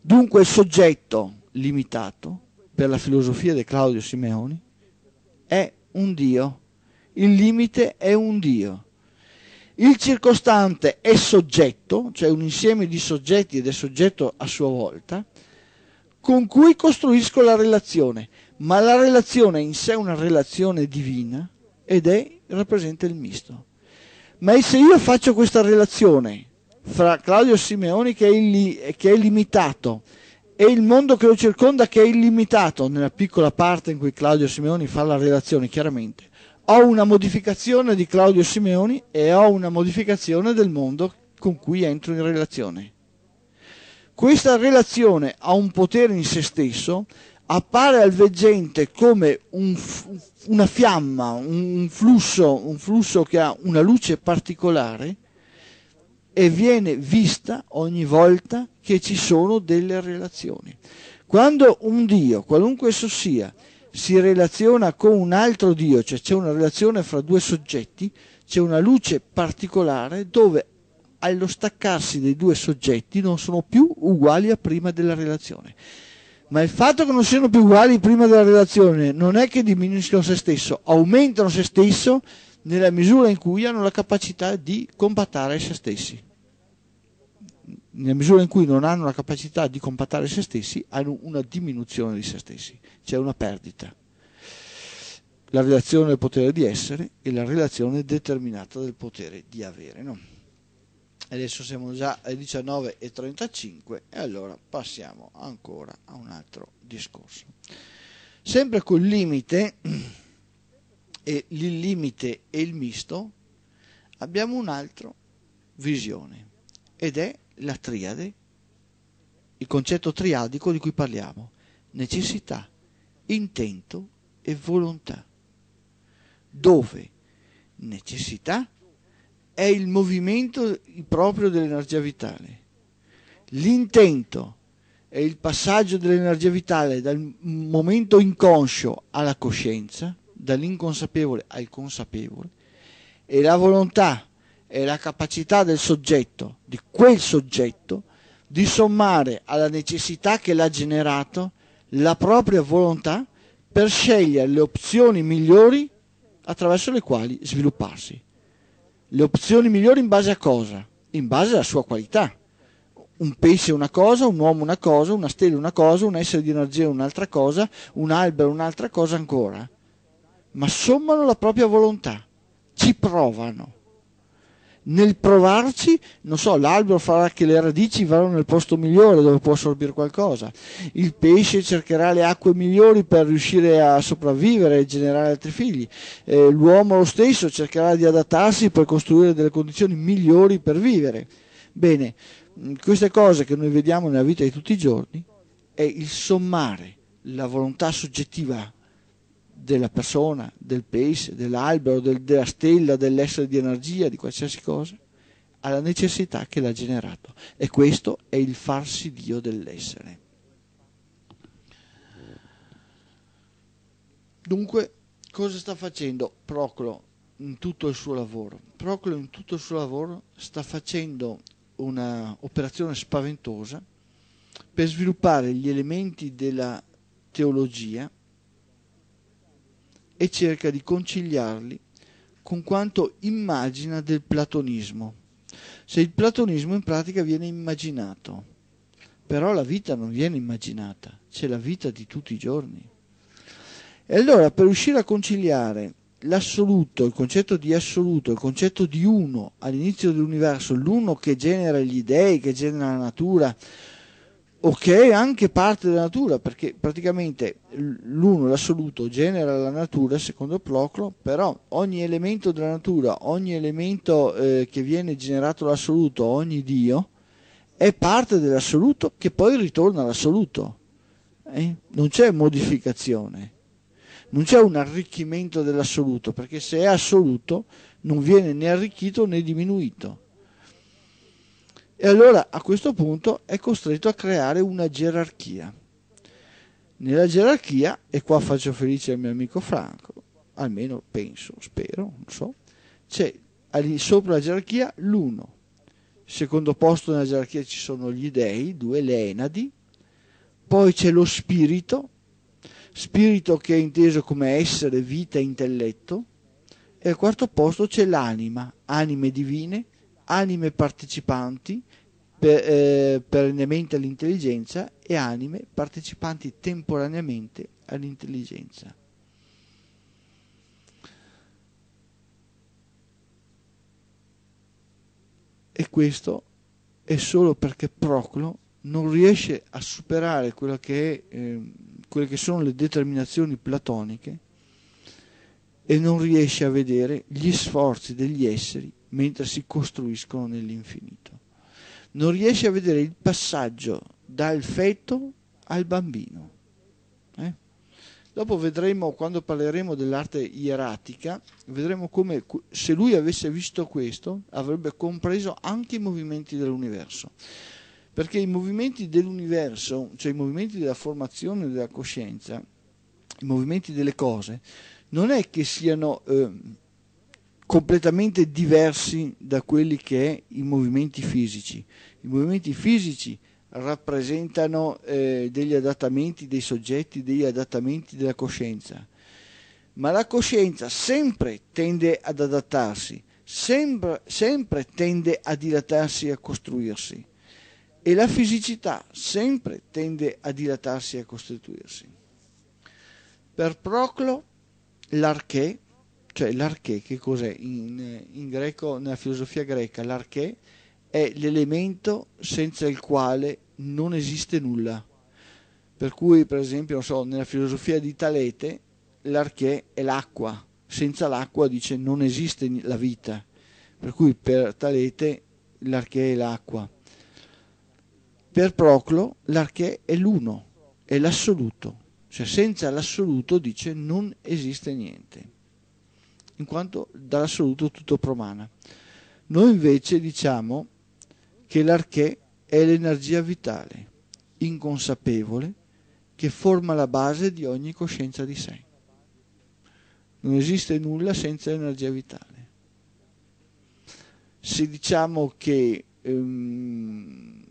Speaker 1: Dunque il soggetto limitato, per la filosofia di Claudio Simeoni, è un Dio. Il limite è un Dio. Il circostante è soggetto, cioè un insieme di soggetti ed è soggetto a sua volta, con cui costruisco la relazione, ma la relazione in sé è una relazione divina ed è rappresenta il misto. Ma se io faccio questa relazione fra Claudio Simeoni che è, il, che è limitato e il mondo che lo circonda che è illimitato, nella piccola parte in cui Claudio Simeoni fa la relazione chiaramente, ho una modificazione di Claudio Simeoni e ho una modificazione del mondo con cui entro in relazione. Questa relazione ha un potere in se stesso, appare al veggente come un, una fiamma, un flusso, un flusso che ha una luce particolare e viene vista ogni volta che ci sono delle relazioni. Quando un Dio, qualunque esso sia, si relaziona con un altro Dio, cioè c'è una relazione fra due soggetti, c'è una luce particolare dove allo staccarsi dei due soggetti non sono più uguali a prima della relazione ma il fatto che non siano più uguali prima della relazione non è che diminuiscono se stesso, aumentano se stesso nella misura in cui hanno la capacità di compattare se stessi. Nella misura in cui non hanno la capacità di compattare se stessi, hanno una diminuzione di se stessi, c'è cioè una perdita. La relazione del potere di essere e la relazione determinata del potere di avere. No? adesso siamo già alle 19.35 e allora passiamo ancora a un altro discorso sempre col limite e il limite e il misto abbiamo un'altra visione ed è la triade il concetto triadico di cui parliamo necessità intento e volontà dove necessità è il movimento proprio dell'energia vitale. L'intento è il passaggio dell'energia vitale dal momento inconscio alla coscienza, dall'inconsapevole al consapevole, e la volontà è la capacità del soggetto, di quel soggetto, di sommare alla necessità che l'ha generato la propria volontà per scegliere le opzioni migliori attraverso le quali svilupparsi le opzioni migliori in base a cosa? In base alla sua qualità. Un pesce è una cosa, un uomo una cosa, una stella una cosa, un essere di energia un'altra cosa, un albero un'altra cosa ancora. Ma sommano la propria volontà, ci provano nel provarci, non so, l'albero farà che le radici vadano nel posto migliore dove può assorbire qualcosa, il pesce cercherà le acque migliori per riuscire a sopravvivere e generare altri figli, eh, l'uomo lo stesso cercherà di adattarsi per costruire delle condizioni migliori per vivere. Bene, mm, queste cose che noi vediamo nella vita di tutti i giorni è il sommare la volontà soggettiva della persona, del pesce, dell'albero, del, della stella, dell'essere di energia, di qualsiasi cosa, alla necessità che l'ha generato. E questo è il farsi Dio dell'essere. Dunque, cosa sta facendo Proclo in tutto il suo lavoro? Proclo in tutto il suo lavoro sta facendo un'operazione spaventosa per sviluppare gli elementi della teologia e cerca di conciliarli con quanto immagina del platonismo. Se il platonismo in pratica viene immaginato, però la vita non viene immaginata, c'è la vita di tutti i giorni. E allora per riuscire a conciliare l'assoluto, il concetto di assoluto, il concetto di uno all'inizio dell'universo, l'uno che genera gli dèi, che genera la natura, o che è anche parte della natura, perché praticamente l'uno, l'assoluto, genera la natura, secondo Proclo, però ogni elemento della natura, ogni elemento eh, che viene generato l'assoluto, ogni Dio, è parte dell'assoluto che poi ritorna all'assoluto. Eh? Non c'è modificazione, non c'è un arricchimento dell'assoluto, perché se è assoluto non viene né arricchito né diminuito e allora a questo punto è costretto a creare una gerarchia. Nella gerarchia, e qua faccio felice il mio amico Franco, almeno penso, spero, non so, c'è sopra la gerarchia l'uno. Secondo posto nella gerarchia ci sono gli dei, due le enadi. poi c'è lo spirito, spirito che è inteso come essere, vita, intelletto, e al quarto posto c'è l'anima, anime divine, anime partecipanti, per, eh, perennemente all'intelligenza e anime partecipanti temporaneamente all'intelligenza. E questo è solo perché Proclo non riesce a superare che è, eh, quelle che sono le determinazioni platoniche e non riesce a vedere gli sforzi degli esseri mentre si costruiscono nell'infinito non riesce a vedere il passaggio dal feto al bambino. Eh? Dopo vedremo, quando parleremo dell'arte ieratica, vedremo come se lui avesse visto questo avrebbe compreso anche i movimenti dell'universo. Perché i movimenti dell'universo, cioè i movimenti della formazione della coscienza, i movimenti delle cose, non è che siano eh, completamente diversi da quelli che è i movimenti fisici i movimenti fisici rappresentano eh, degli adattamenti dei soggetti, degli adattamenti della coscienza, ma la coscienza sempre tende ad adattarsi, sempre, sempre tende a dilatarsi e a costruirsi e la fisicità sempre tende a dilatarsi e a costituirsi. Per Proclo l'arché, cioè l'arché che cos'è? In, in greco, nella filosofia greca l'arché è l'elemento senza il quale non esiste nulla. Per cui, per esempio, so, nella filosofia di Talete, l'archè è l'acqua. Senza l'acqua, dice, non esiste la vita. Per cui, per Talete, l'archè è l'acqua. Per Proclo, l'archè è l'uno, è l'assoluto. Cioè, senza l'assoluto, dice, non esiste niente. In quanto dall'assoluto tutto promana. Noi invece diciamo che l'archè è l'energia vitale, inconsapevole, che forma la base di ogni coscienza di sé. Non esiste nulla senza l'energia vitale. Se diciamo che, ehm,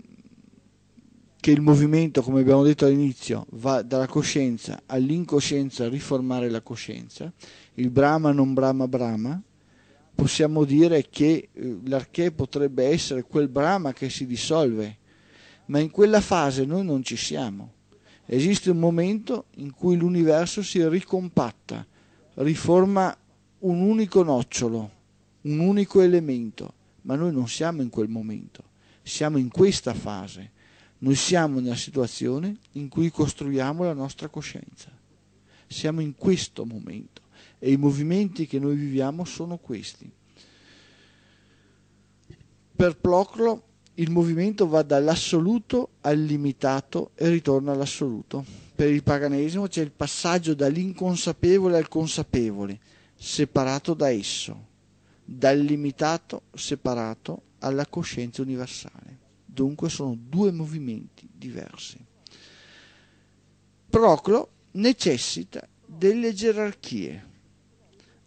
Speaker 1: che il movimento, come abbiamo detto all'inizio, va dalla coscienza all'incoscienza a riformare la coscienza, il Brahma non Brahma Brahma, possiamo dire che eh, l'archè potrebbe essere quel Brahma che si dissolve, ma in quella fase noi non ci siamo. Esiste un momento in cui l'universo si ricompatta, riforma un unico nocciolo, un unico elemento, ma noi non siamo in quel momento, siamo in questa fase. Noi siamo nella situazione in cui costruiamo la nostra coscienza. Siamo in questo momento e i movimenti che noi viviamo sono questi. Per Ploclo il movimento va dall'assoluto al limitato e ritorna all'assoluto. Per il paganesimo c'è il passaggio dall'inconsapevole al consapevole, separato da esso, dal limitato separato alla coscienza universale. Dunque sono due movimenti diversi. Proclo necessita delle gerarchie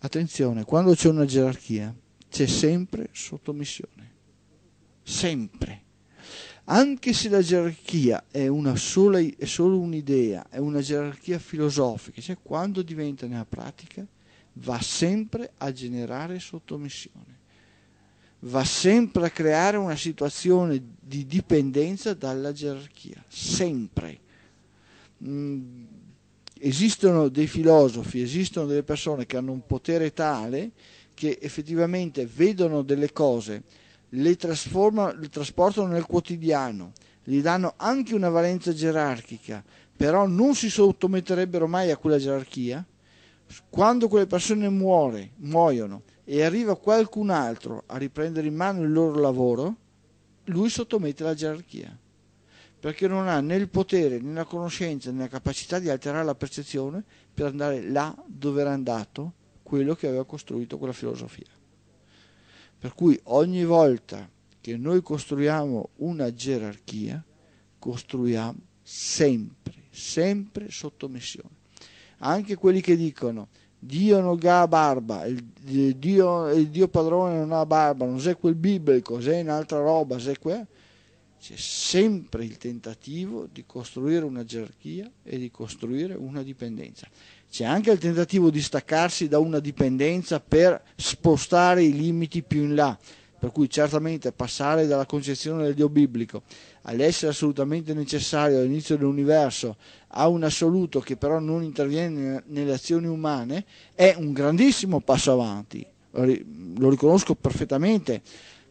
Speaker 1: Attenzione, quando c'è una gerarchia c'è sempre sottomissione, sempre. Anche se la gerarchia è, sola, è solo un'idea, è una gerarchia filosofica, cioè quando diventa nella pratica va sempre a generare sottomissione, va sempre a creare una situazione di dipendenza dalla gerarchia, sempre. Mm esistono dei filosofi, esistono delle persone che hanno un potere tale che effettivamente vedono delle cose, le, le trasportano nel quotidiano, gli danno anche una valenza gerarchica, però non si sottometterebbero mai a quella gerarchia. Quando quelle persone muore, muoiono e arriva qualcun altro a riprendere in mano il loro lavoro, lui sottomette la gerarchia perché non ha né il potere né la conoscenza né la capacità di alterare la percezione per andare là dove era andato quello che aveva costruito quella filosofia. Per cui ogni volta che noi costruiamo una gerarchia, costruiamo sempre, sempre sottomissione. Anche quelli che dicono Dio non ha barba, il, Dio, il Dio padrone non ha barba, non è quel biblico, sei un'altra roba, è quel c'è sempre il tentativo di costruire una gerarchia e di costruire una dipendenza. C'è anche il tentativo di staccarsi da una dipendenza per spostare i limiti più in là, per cui certamente passare dalla concezione del Dio biblico all'essere assolutamente necessario all'inizio dell'universo a un assoluto che però non interviene nelle azioni umane è un grandissimo passo avanti, lo riconosco perfettamente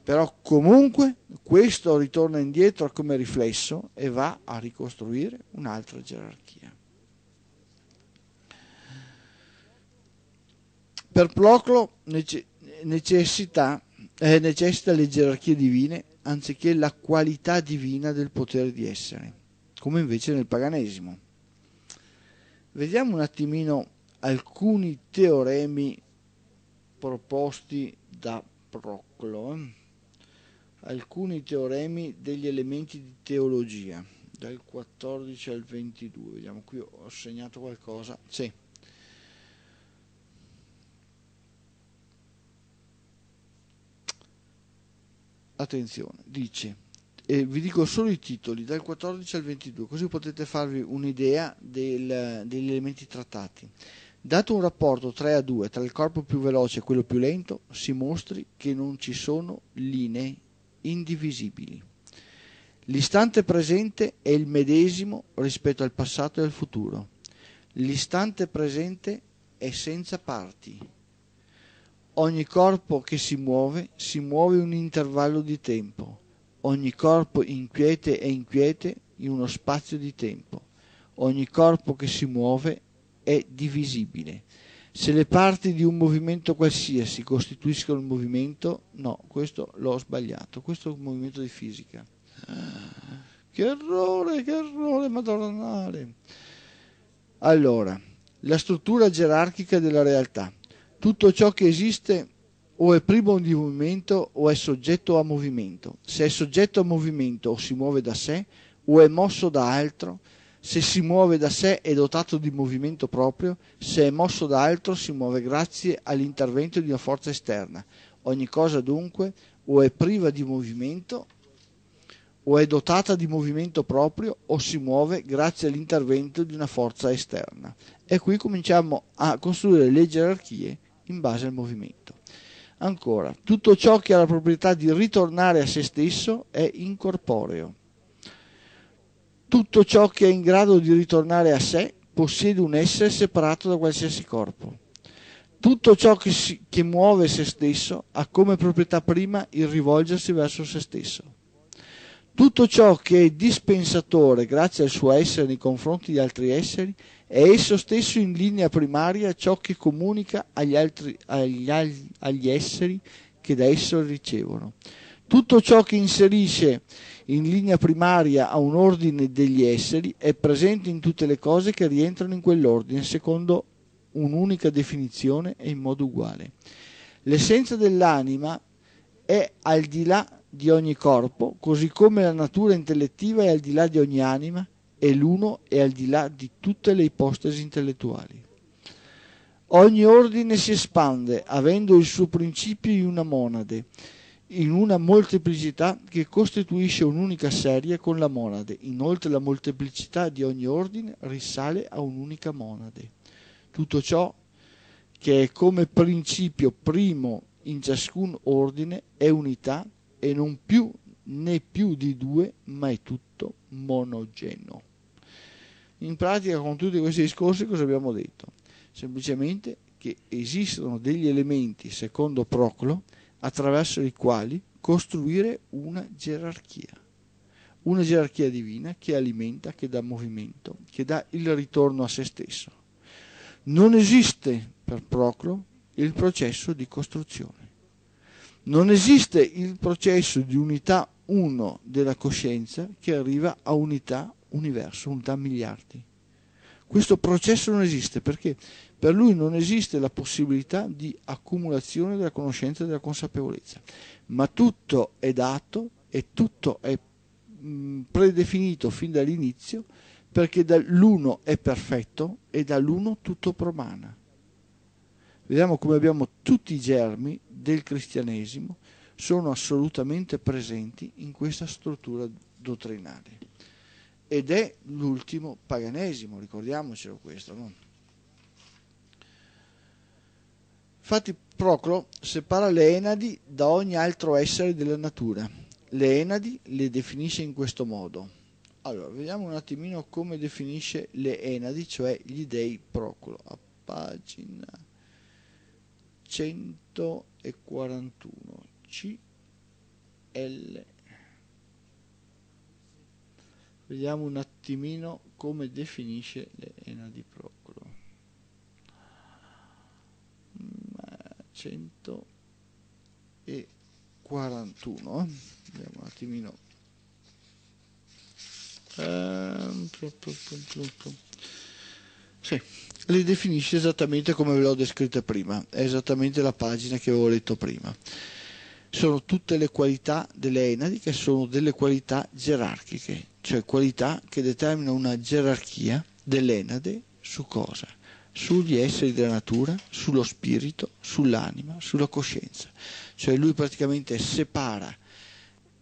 Speaker 1: però comunque questo ritorna indietro come riflesso e va a ricostruire un'altra gerarchia. Per Ploclo nece- eh, necessita le gerarchie divine anziché la qualità divina del potere di essere, come invece nel paganesimo. Vediamo un attimino alcuni teoremi proposti da Proclo. Eh alcuni teoremi degli elementi di teologia dal 14 al 22 vediamo qui ho segnato qualcosa sì attenzione dice eh, vi dico solo i titoli dal 14 al 22 così potete farvi un'idea degli elementi trattati Dato un rapporto 3 a 2 tra il corpo più veloce e quello più lento, si mostri che non ci sono linee indivisibili. L'istante presente è il medesimo rispetto al passato e al futuro. L'istante presente è senza parti. Ogni corpo che si muove si muove in un intervallo di tempo. Ogni corpo inquiete è inquiete in uno spazio di tempo. Ogni corpo che si muove è divisibile se le parti di un movimento qualsiasi costituiscono un movimento, no, questo l'ho sbagliato, questo è un movimento di fisica. Ah, che errore, che errore madornale. Allora, la struttura gerarchica della realtà. Tutto ciò che esiste o è primo di movimento o è soggetto a movimento. Se è soggetto a movimento o si muove da sé o è mosso da altro, se si muove da sé è dotato di movimento proprio, se è mosso da altro si muove grazie all'intervento di una forza esterna. Ogni cosa dunque o è priva di movimento o è dotata di movimento proprio o si muove grazie all'intervento di una forza esterna. E qui cominciamo a costruire le gerarchie in base al movimento. Ancora, tutto ciò che ha la proprietà di ritornare a se stesso è incorporeo. Tutto ciò che è in grado di ritornare a sé possiede un essere separato da qualsiasi corpo. Tutto ciò che, si, che muove se stesso ha come proprietà prima il rivolgersi verso se stesso. Tutto ciò che è dispensatore grazie al suo essere nei confronti di altri esseri è esso stesso in linea primaria ciò che comunica agli, altri, agli, agli esseri che da esso ricevono. Tutto ciò che inserisce in linea primaria a un ordine degli esseri è presente in tutte le cose che rientrano in quell'ordine secondo un'unica definizione e in modo uguale. L'essenza dell'anima è al di là di ogni corpo, così come la natura intellettiva è al di là di ogni anima e l'uno è al di là di tutte le ipotesi intellettuali. Ogni ordine si espande avendo il suo principio in una monade in una molteplicità che costituisce un'unica serie con la monade. Inoltre la molteplicità di ogni ordine risale a un'unica monade. Tutto ciò che è come principio primo in ciascun ordine è unità e non più né più di due, ma è tutto monogeno. In pratica con tutti questi discorsi cosa abbiamo detto? Semplicemente che esistono degli elementi, secondo Proclo, attraverso i quali costruire una gerarchia, una gerarchia divina che alimenta, che dà movimento, che dà il ritorno a se stesso. Non esiste per Proclo il processo di costruzione. Non esiste il processo di unità 1 della coscienza che arriva a unità universo, unità miliardi. Questo processo non esiste perché per lui non esiste la possibilità di accumulazione della conoscenza e della consapevolezza, ma tutto è dato e tutto è predefinito fin dall'inizio perché dall'uno è perfetto e dall'uno tutto promana. Vediamo come abbiamo tutti i germi del cristianesimo sono assolutamente presenti in questa struttura dottrinale. Ed è l'ultimo paganesimo, ricordiamocelo questo. No? Infatti Proclo separa le Enadi da ogni altro essere della natura. Le Enadi le definisce in questo modo. Allora, vediamo un attimino come definisce le Enadi, cioè gli dei Proclo, a pagina 141. CL. Vediamo un attimino come definisce le Enadi Proclo. 141 eh? vediamo un attimino ehm, sì, le definisce esattamente come ve l'ho descritta prima, è esattamente la pagina che avevo letto prima. Sono tutte le qualità delle Enadi che sono delle qualità gerarchiche, cioè qualità che determinano una gerarchia dell'Enade su cosa? sugli esseri della natura, sullo spirito, sull'anima, sulla coscienza. Cioè lui praticamente separa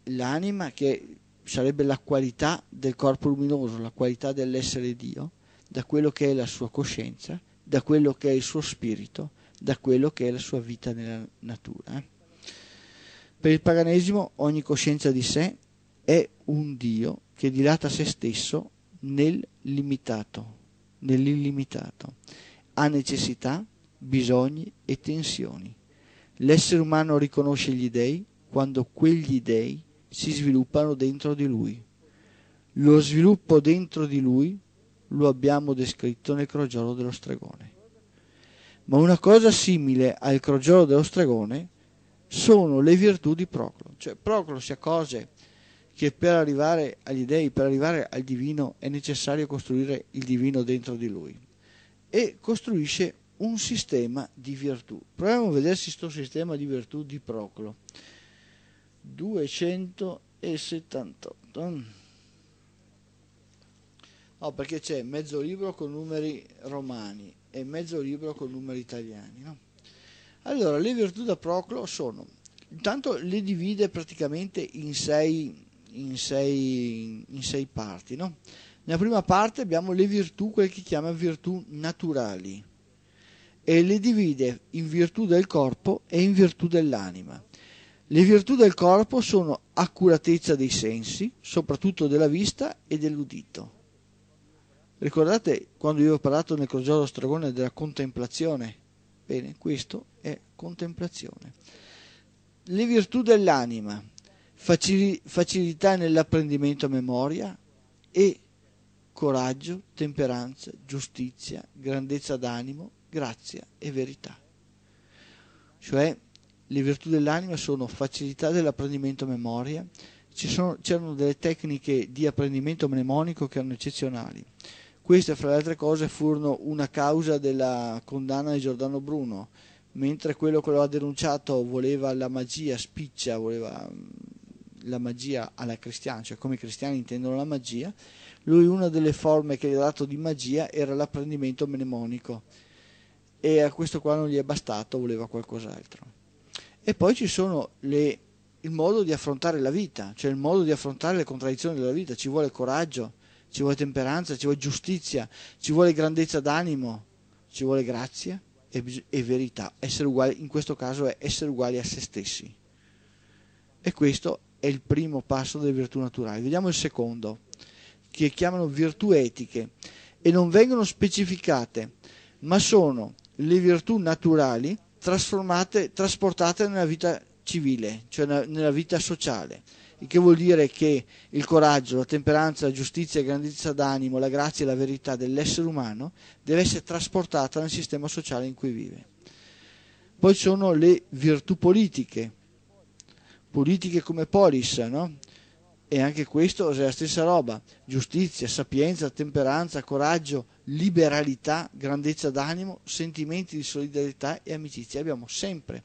Speaker 1: l'anima che sarebbe la qualità del corpo luminoso, la qualità dell'essere Dio, da quello che è la sua coscienza, da quello che è il suo spirito, da quello che è la sua vita nella natura. Per il paganesimo ogni coscienza di sé è un Dio che dilata se stesso nel limitato, nell'illimitato ha necessità, bisogni e tensioni. L'essere umano riconosce gli dèi quando quegli dèi si sviluppano dentro di lui. Lo sviluppo dentro di lui lo abbiamo descritto nel crogiolo dello stregone. Ma una cosa simile al crogiolo dello stregone sono le virtù di Proclo. Cioè Proclo si accorge che per arrivare agli dèi, per arrivare al divino, è necessario costruire il divino dentro di lui e costruisce un sistema di virtù. Proviamo a vedersi questo sistema di virtù di Proclo. 278. No, perché c'è mezzo libro con numeri romani e mezzo libro con numeri italiani. No? Allora, le virtù da Proclo sono, intanto le divide praticamente in sei, in sei, in sei parti. No? Nella prima parte abbiamo le virtù, quelle che chiama virtù naturali, e le divide in virtù del corpo e in virtù dell'anima. Le virtù del corpo sono accuratezza dei sensi, soprattutto della vista e dell'udito. Ricordate quando io ho parlato nel Crogiolo Stragone della contemplazione? Bene, questo è contemplazione. Le virtù dell'anima, facilità nell'apprendimento a memoria e coraggio, temperanza, giustizia, grandezza d'animo, grazia e verità. Cioè, le virtù dell'anima sono facilità dell'apprendimento a memoria, sono, c'erano delle tecniche di apprendimento mnemonico che erano eccezionali. Queste, fra le altre cose, furono una causa della condanna di Giordano Bruno, mentre quello che lo ha denunciato voleva la magia spiccia, voleva mm, la magia alla cristiana, cioè come i cristiani intendono la magia, lui una delle forme che gli ha dato di magia era l'apprendimento mnemonico e a questo qua non gli è bastato, voleva qualcos'altro. E poi ci sono le, il modo di affrontare la vita, cioè il modo di affrontare le contraddizioni della vita, ci vuole coraggio, ci vuole temperanza, ci vuole giustizia, ci vuole grandezza d'animo, ci vuole grazia e, e verità. Uguali, in questo caso è essere uguali a se stessi. E questo è il primo passo delle virtù naturali. Vediamo il secondo che chiamano virtù etiche e non vengono specificate, ma sono le virtù naturali trasportate nella vita civile, cioè nella vita sociale. Il che vuol dire che il coraggio, la temperanza, la giustizia, la grandezza d'animo, la grazia e la verità dell'essere umano deve essere trasportata nel sistema sociale in cui vive. Poi ci sono le virtù politiche, politiche come polis, no? E anche questo è la stessa roba, giustizia, sapienza, temperanza, coraggio, liberalità, grandezza d'animo, sentimenti di solidarietà e amicizia. Abbiamo sempre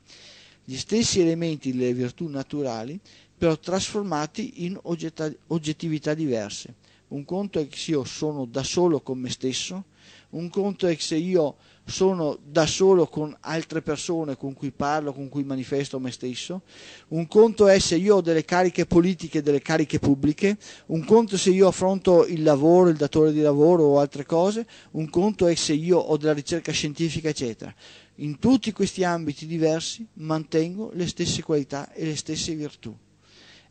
Speaker 1: gli stessi elementi delle virtù naturali, però trasformati in oggettività diverse. Un conto è che io sono da solo con me stesso, un conto è che se io sono da solo con altre persone con cui parlo, con cui manifesto me stesso, un conto è se io ho delle cariche politiche, delle cariche pubbliche, un conto è se io affronto il lavoro, il datore di lavoro o altre cose, un conto è se io ho della ricerca scientifica, eccetera. In tutti questi ambiti diversi mantengo le stesse qualità e le stesse virtù.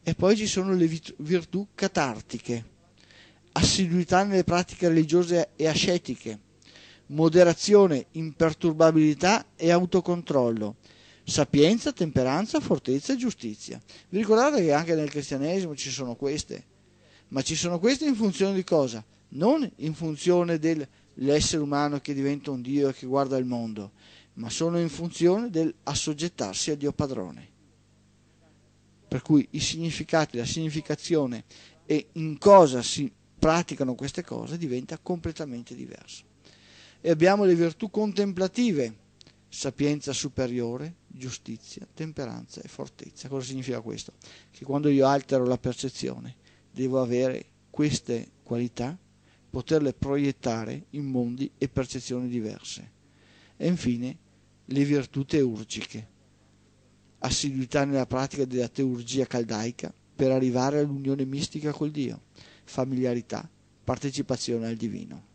Speaker 1: E poi ci sono le virtù catartiche, assiduità nelle pratiche religiose e ascetiche moderazione, imperturbabilità e autocontrollo, sapienza, temperanza, fortezza e giustizia. Vi ricordate che anche nel cristianesimo ci sono queste? Ma ci sono queste in funzione di cosa? Non in funzione dell'essere umano che diventa un Dio e che guarda il mondo, ma sono in funzione dell'assoggettarsi a Dio padrone. Per cui i significati, la significazione e in cosa si praticano queste cose diventa completamente diverso e abbiamo le virtù contemplative, sapienza superiore, giustizia, temperanza e fortezza. Cosa significa questo? Che quando io altero la percezione devo avere queste qualità, poterle proiettare in mondi e percezioni diverse. E infine le virtù teurgiche, assiduità nella pratica della teurgia caldaica per arrivare all'unione mistica col Dio, familiarità, partecipazione al divino.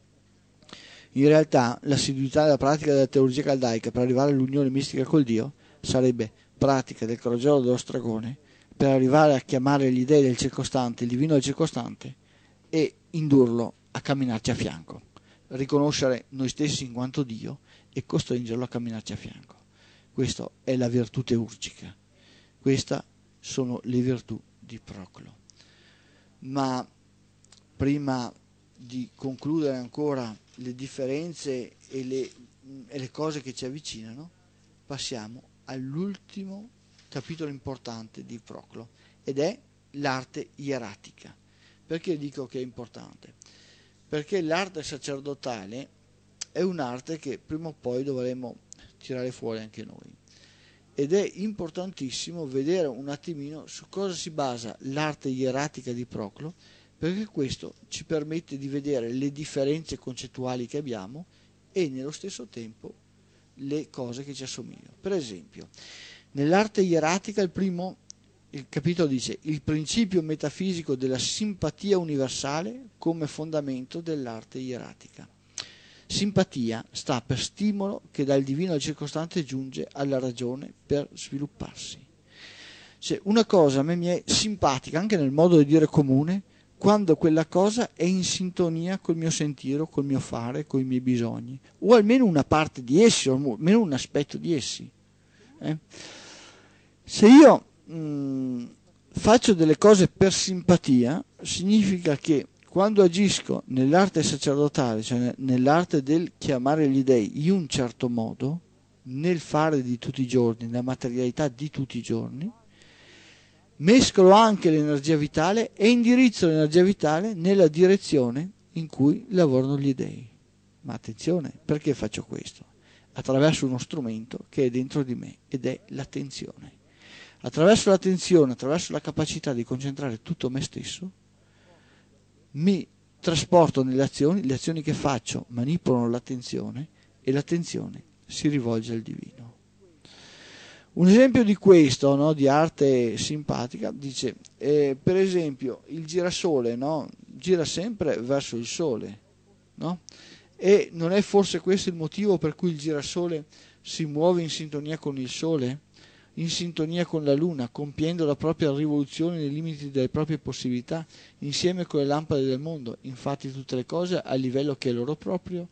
Speaker 1: In realtà, l'assiduità della pratica della teologia caldaica per arrivare all'unione mistica col Dio sarebbe pratica del crogiolo dello stragone per arrivare a chiamare gli dei del circostante, il divino del circostante e indurlo a camminarci a fianco, riconoscere noi stessi in quanto Dio e costringerlo a camminarci a fianco. Questa è la virtù teurgica, queste sono le virtù di Proclo. Ma prima di concludere ancora le differenze e le, e le cose che ci avvicinano, passiamo all'ultimo capitolo importante di Proclo ed è l'arte ieratica. Perché dico che è importante? Perché l'arte sacerdotale è un'arte che prima o poi dovremo tirare fuori anche noi. Ed è importantissimo vedere un attimino su cosa si basa l'arte ieratica di Proclo perché questo ci permette di vedere le differenze concettuali che abbiamo e nello stesso tempo le cose che ci assomigliano. Per esempio, nell'arte ieratica il primo il capitolo dice il principio metafisico della simpatia universale come fondamento dell'arte ieratica. Simpatia sta per stimolo che dal divino al circostante giunge alla ragione per svilupparsi. Cioè, una cosa a me mi è simpatica, anche nel modo di dire comune, quando quella cosa è in sintonia col mio sentiero, col mio fare, con i miei bisogni, o almeno una parte di essi, o almeno un aspetto di essi. Eh? Se io mh, mm, faccio delle cose per simpatia, significa che quando agisco nell'arte sacerdotale, cioè nell'arte del chiamare gli dèi in un certo modo, nel fare di tutti i giorni, nella materialità di tutti i giorni, mescolo anche l'energia vitale e indirizzo l'energia vitale nella direzione in cui lavorano gli dèi. Ma attenzione, perché faccio questo? Attraverso uno strumento che è dentro di me ed è l'attenzione. Attraverso l'attenzione, attraverso la capacità di concentrare tutto me stesso, mi trasporto nelle azioni, le azioni che faccio manipolano l'attenzione e l'attenzione si rivolge al divino. Un esempio di questo, no, di arte simpatica, dice, eh, per esempio, il girasole no, gira sempre verso il sole, no? E non è forse questo il motivo per cui il girasole si muove in sintonia con il sole, in sintonia con la luna, compiendo la propria rivoluzione nei limiti delle proprie possibilità, insieme con le lampade del mondo, infatti tutte le cose a livello che è loro proprio?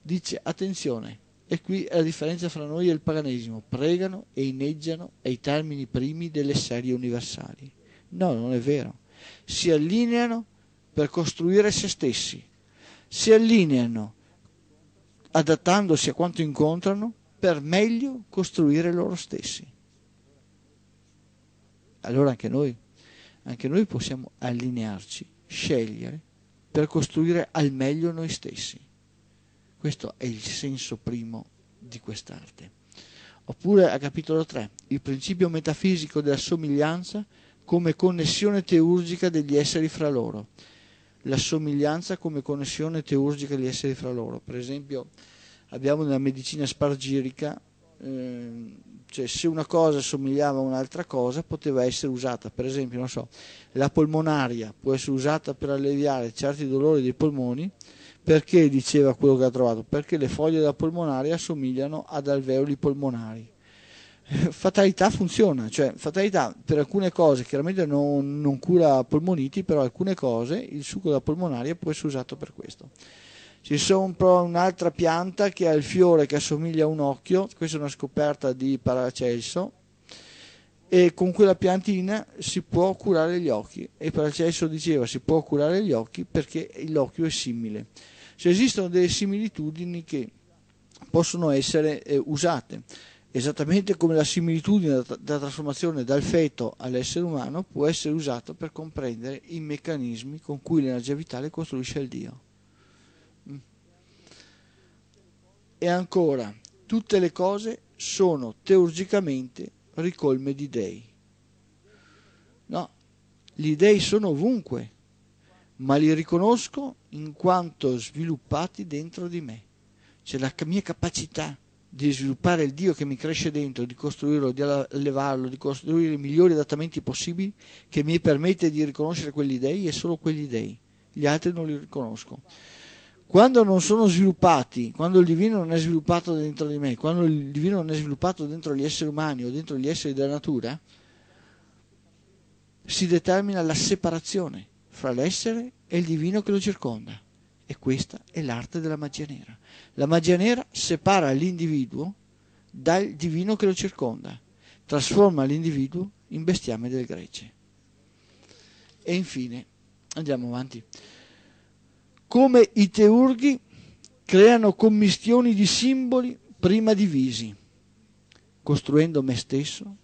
Speaker 1: Dice, attenzione, e qui è la differenza fra noi e il paganesimo. Pregano e inneggiano ai termini primi delle serie universali. No, non è vero. Si allineano per costruire se stessi. Si allineano adattandosi a quanto incontrano per meglio costruire loro stessi. Allora anche noi, anche noi possiamo allinearci, scegliere per costruire al meglio noi stessi. Questo è il senso primo di quest'arte. Oppure a capitolo 3, il principio metafisico della somiglianza come connessione teurgica degli esseri fra loro. La somiglianza come connessione teurgica degli esseri fra loro. Per esempio, abbiamo nella medicina spargirica, eh, cioè se una cosa somigliava a un'altra cosa poteva essere usata. Per esempio, non so, la polmonaria può essere usata per alleviare certi dolori dei polmoni, perché, diceva quello che ha trovato, perché le foglie da polmonare assomigliano ad alveoli polmonari. Eh, fatalità funziona, cioè fatalità per alcune cose, chiaramente non, non cura polmoniti, però alcune cose il succo da polmonare può essere usato per questo. Ci sono un'altra pianta che ha il fiore che assomiglia a un occhio, questa è una scoperta di Paracelso, e con quella piantina si può curare gli occhi e Paracelso diceva si può curare gli occhi perché l'occhio è simile. Cioè esistono delle similitudini che possono essere eh, usate, esattamente come la similitudine della trasformazione dal feto all'essere umano può essere usata per comprendere i meccanismi con cui l'energia vitale costruisce il Dio. Mm. E ancora, tutte le cose sono teurgicamente ricolme di dei. No, gli dei sono ovunque, ma li riconosco in quanto sviluppati dentro di me. C'è la mia capacità di sviluppare il Dio che mi cresce dentro, di costruirlo, di allevarlo, di costruire i migliori adattamenti possibili che mi permette di riconoscere quegli dei e solo quegli dei. Gli altri non li riconosco quando non sono sviluppati, quando il divino non è sviluppato dentro di me, quando il divino non è sviluppato dentro gli esseri umani o dentro gli esseri della natura, si determina la separazione fra l'essere e il divino che lo circonda. E questa è l'arte della magia nera. La magia nera separa l'individuo dal divino che lo circonda, trasforma l'individuo in bestiame del grece. E infine, andiamo avanti come i teurghi creano commistioni di simboli prima divisi. Costruendo me stesso,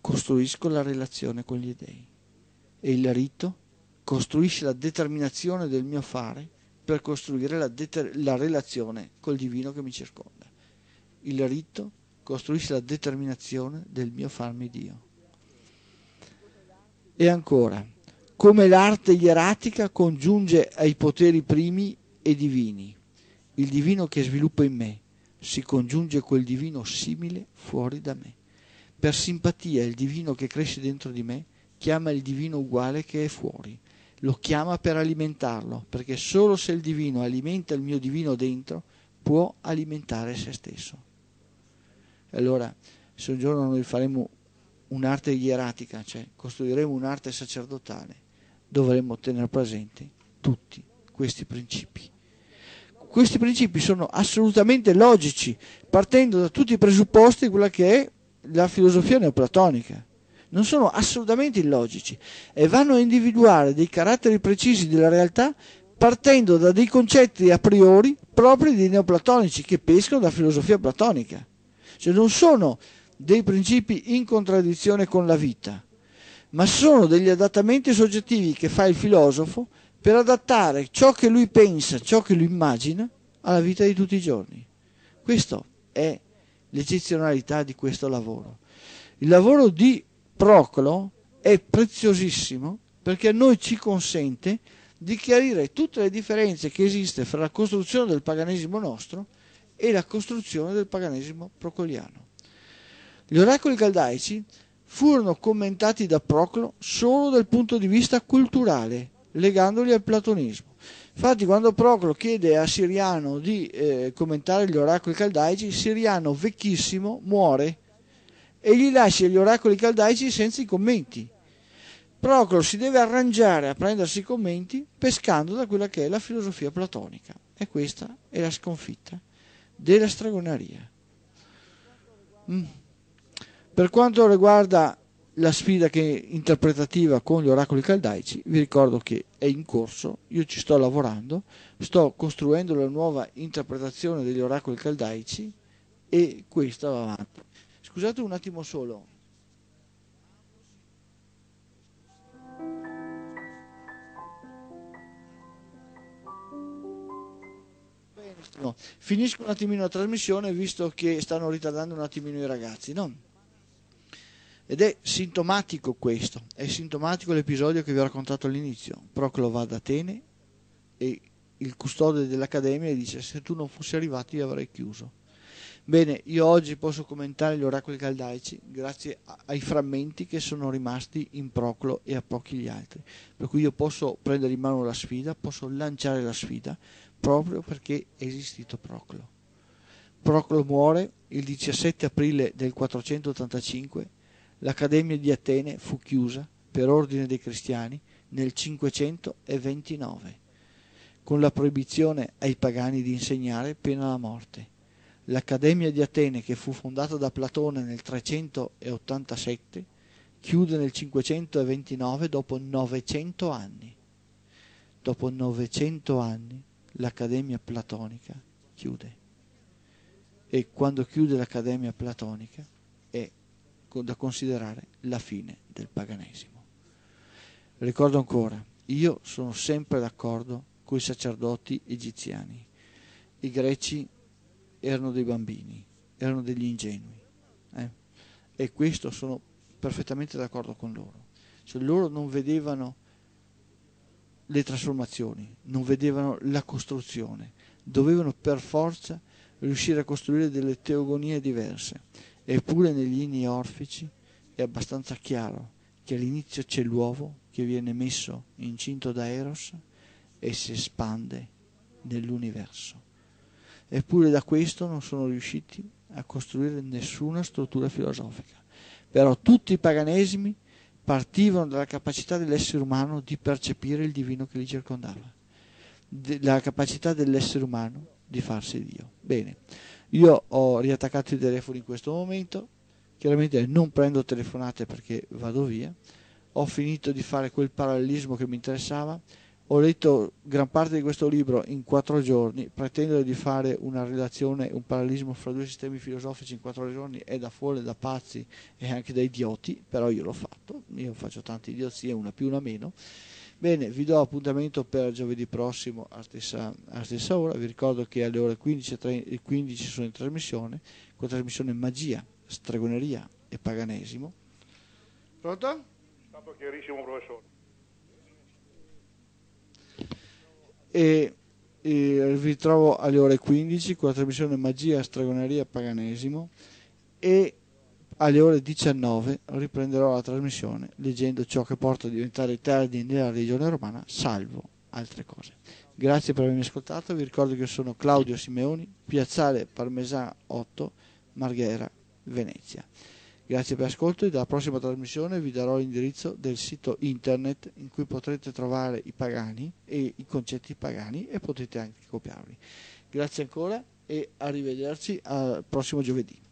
Speaker 1: costruisco la relazione con gli dei e il rito costruisce la determinazione del mio fare per costruire la, la relazione col divino che mi circonda. Il rito costruisce la determinazione del mio farmi Dio. E ancora, come l'arte ieratica congiunge ai poteri primi e divini. Il divino che sviluppa in me si congiunge quel divino simile fuori da me. Per simpatia il divino che cresce dentro di me chiama il divino uguale che è fuori. Lo chiama per alimentarlo, perché solo se il divino alimenta il mio divino dentro può alimentare se stesso. Allora, se un giorno noi faremo un'arte ieratica, cioè costruiremo un'arte sacerdotale, dovremmo tenere presenti tutti questi principi. Questi principi sono assolutamente logici, partendo da tutti i presupposti di quella che è la filosofia neoplatonica. Non sono assolutamente illogici e vanno a individuare dei caratteri precisi della realtà partendo da dei concetti a priori propri dei neoplatonici che pescano dalla filosofia platonica. Cioè non sono dei principi in contraddizione con la vita, ma sono degli adattamenti soggettivi che fa il filosofo per adattare ciò che lui pensa, ciò che lui immagina alla vita di tutti i giorni. Questa è l'eccezionalità di questo lavoro. Il lavoro di Proclo è preziosissimo perché a noi ci consente di chiarire tutte le differenze che esistono fra la costruzione del paganesimo nostro e la costruzione del paganesimo procoliano. Gli oracoli caldaici furono commentati da Proclo solo dal punto di vista culturale, legandoli al platonismo. Infatti, quando Proclo chiede a Siriano di eh, commentare gli oracoli caldaici, Siriano, vecchissimo, muore e gli lascia gli oracoli caldaici senza i commenti. Proclo si deve arrangiare a prendersi i commenti pescando da quella che è la filosofia platonica. E questa è la sconfitta della stregoneria. Mm. Per quanto riguarda la sfida interpretativa con gli oracoli caldaici, vi ricordo che è in corso, io ci sto lavorando, sto costruendo la nuova interpretazione degli oracoli caldaici e questa va avanti. Scusate un attimo solo. no. Finisco un attimino la trasmissione visto che stanno ritardando un attimino i ragazzi, no? Ed è sintomatico questo, è sintomatico l'episodio che vi ho raccontato all'inizio. Proclo va ad Atene e il custode dell'Accademia dice se tu non fossi arrivato io avrei chiuso. Bene, io oggi posso commentare gli oracoli caldaici grazie ai frammenti che sono rimasti in Proclo e a pochi gli altri. Per cui io posso prendere in mano la sfida, posso lanciare la sfida proprio perché è esistito Proclo. Proclo muore il 17 aprile del 485 L'Accademia di Atene fu chiusa per ordine dei cristiani nel 529, con la proibizione ai pagani di insegnare pena la morte. L'Accademia di Atene, che fu fondata da Platone nel 387, chiude nel 529 dopo 900 anni. Dopo 900 anni l'Accademia Platonica chiude. E quando chiude l'Accademia Platonica, da considerare la fine del paganesimo. Ricordo ancora, io sono sempre d'accordo con i sacerdoti egiziani. I greci erano dei bambini, erano degli ingenui. Eh? E questo sono perfettamente d'accordo con loro. Cioè, loro non vedevano le trasformazioni, non vedevano la costruzione, dovevano per forza riuscire a costruire delle teogonie diverse eppure negli inni orfici è abbastanza chiaro che all'inizio c'è l'uovo che viene messo incinto da Eros e si espande nell'universo. Eppure da questo non sono riusciti a costruire nessuna struttura filosofica. Però tutti i paganesimi partivano dalla capacità dell'essere umano di percepire il divino che li circondava, dalla capacità dell'essere umano di farsi Dio. Bene. Io ho riattaccato i telefoni in questo momento, chiaramente non prendo telefonate perché vado via, ho finito di fare quel parallelismo che mi interessava, ho letto gran parte di questo libro in quattro giorni, pretendere di fare una relazione, un parallelismo fra due sistemi filosofici in quattro giorni è da fuori, da pazzi e anche da idioti, però io l'ho fatto, io faccio tante idiozie, una più, una meno. Bene, vi do appuntamento per giovedì prossimo a stessa, a stessa ora, vi ricordo che alle ore 15.15 15 sono in trasmissione, con la trasmissione Magia, Stregoneria e Paganesimo. Pronto? Stato chiarissimo professore. E, e vi trovo alle ore 15 con la trasmissione Magia, Stregoneria e Paganesimo e alle ore 19 riprenderò la trasmissione leggendo ciò che porta a diventare eterni nella regione romana, salvo altre cose. Grazie per avermi ascoltato, vi ricordo che sono Claudio Simeoni, Piazzale Parmesan 8, Marghera, Venezia. Grazie per l'ascolto e dalla prossima trasmissione vi darò l'indirizzo del sito internet in cui potrete trovare i pagani e i concetti pagani e potete anche copiarli. Grazie ancora e arrivederci al prossimo giovedì.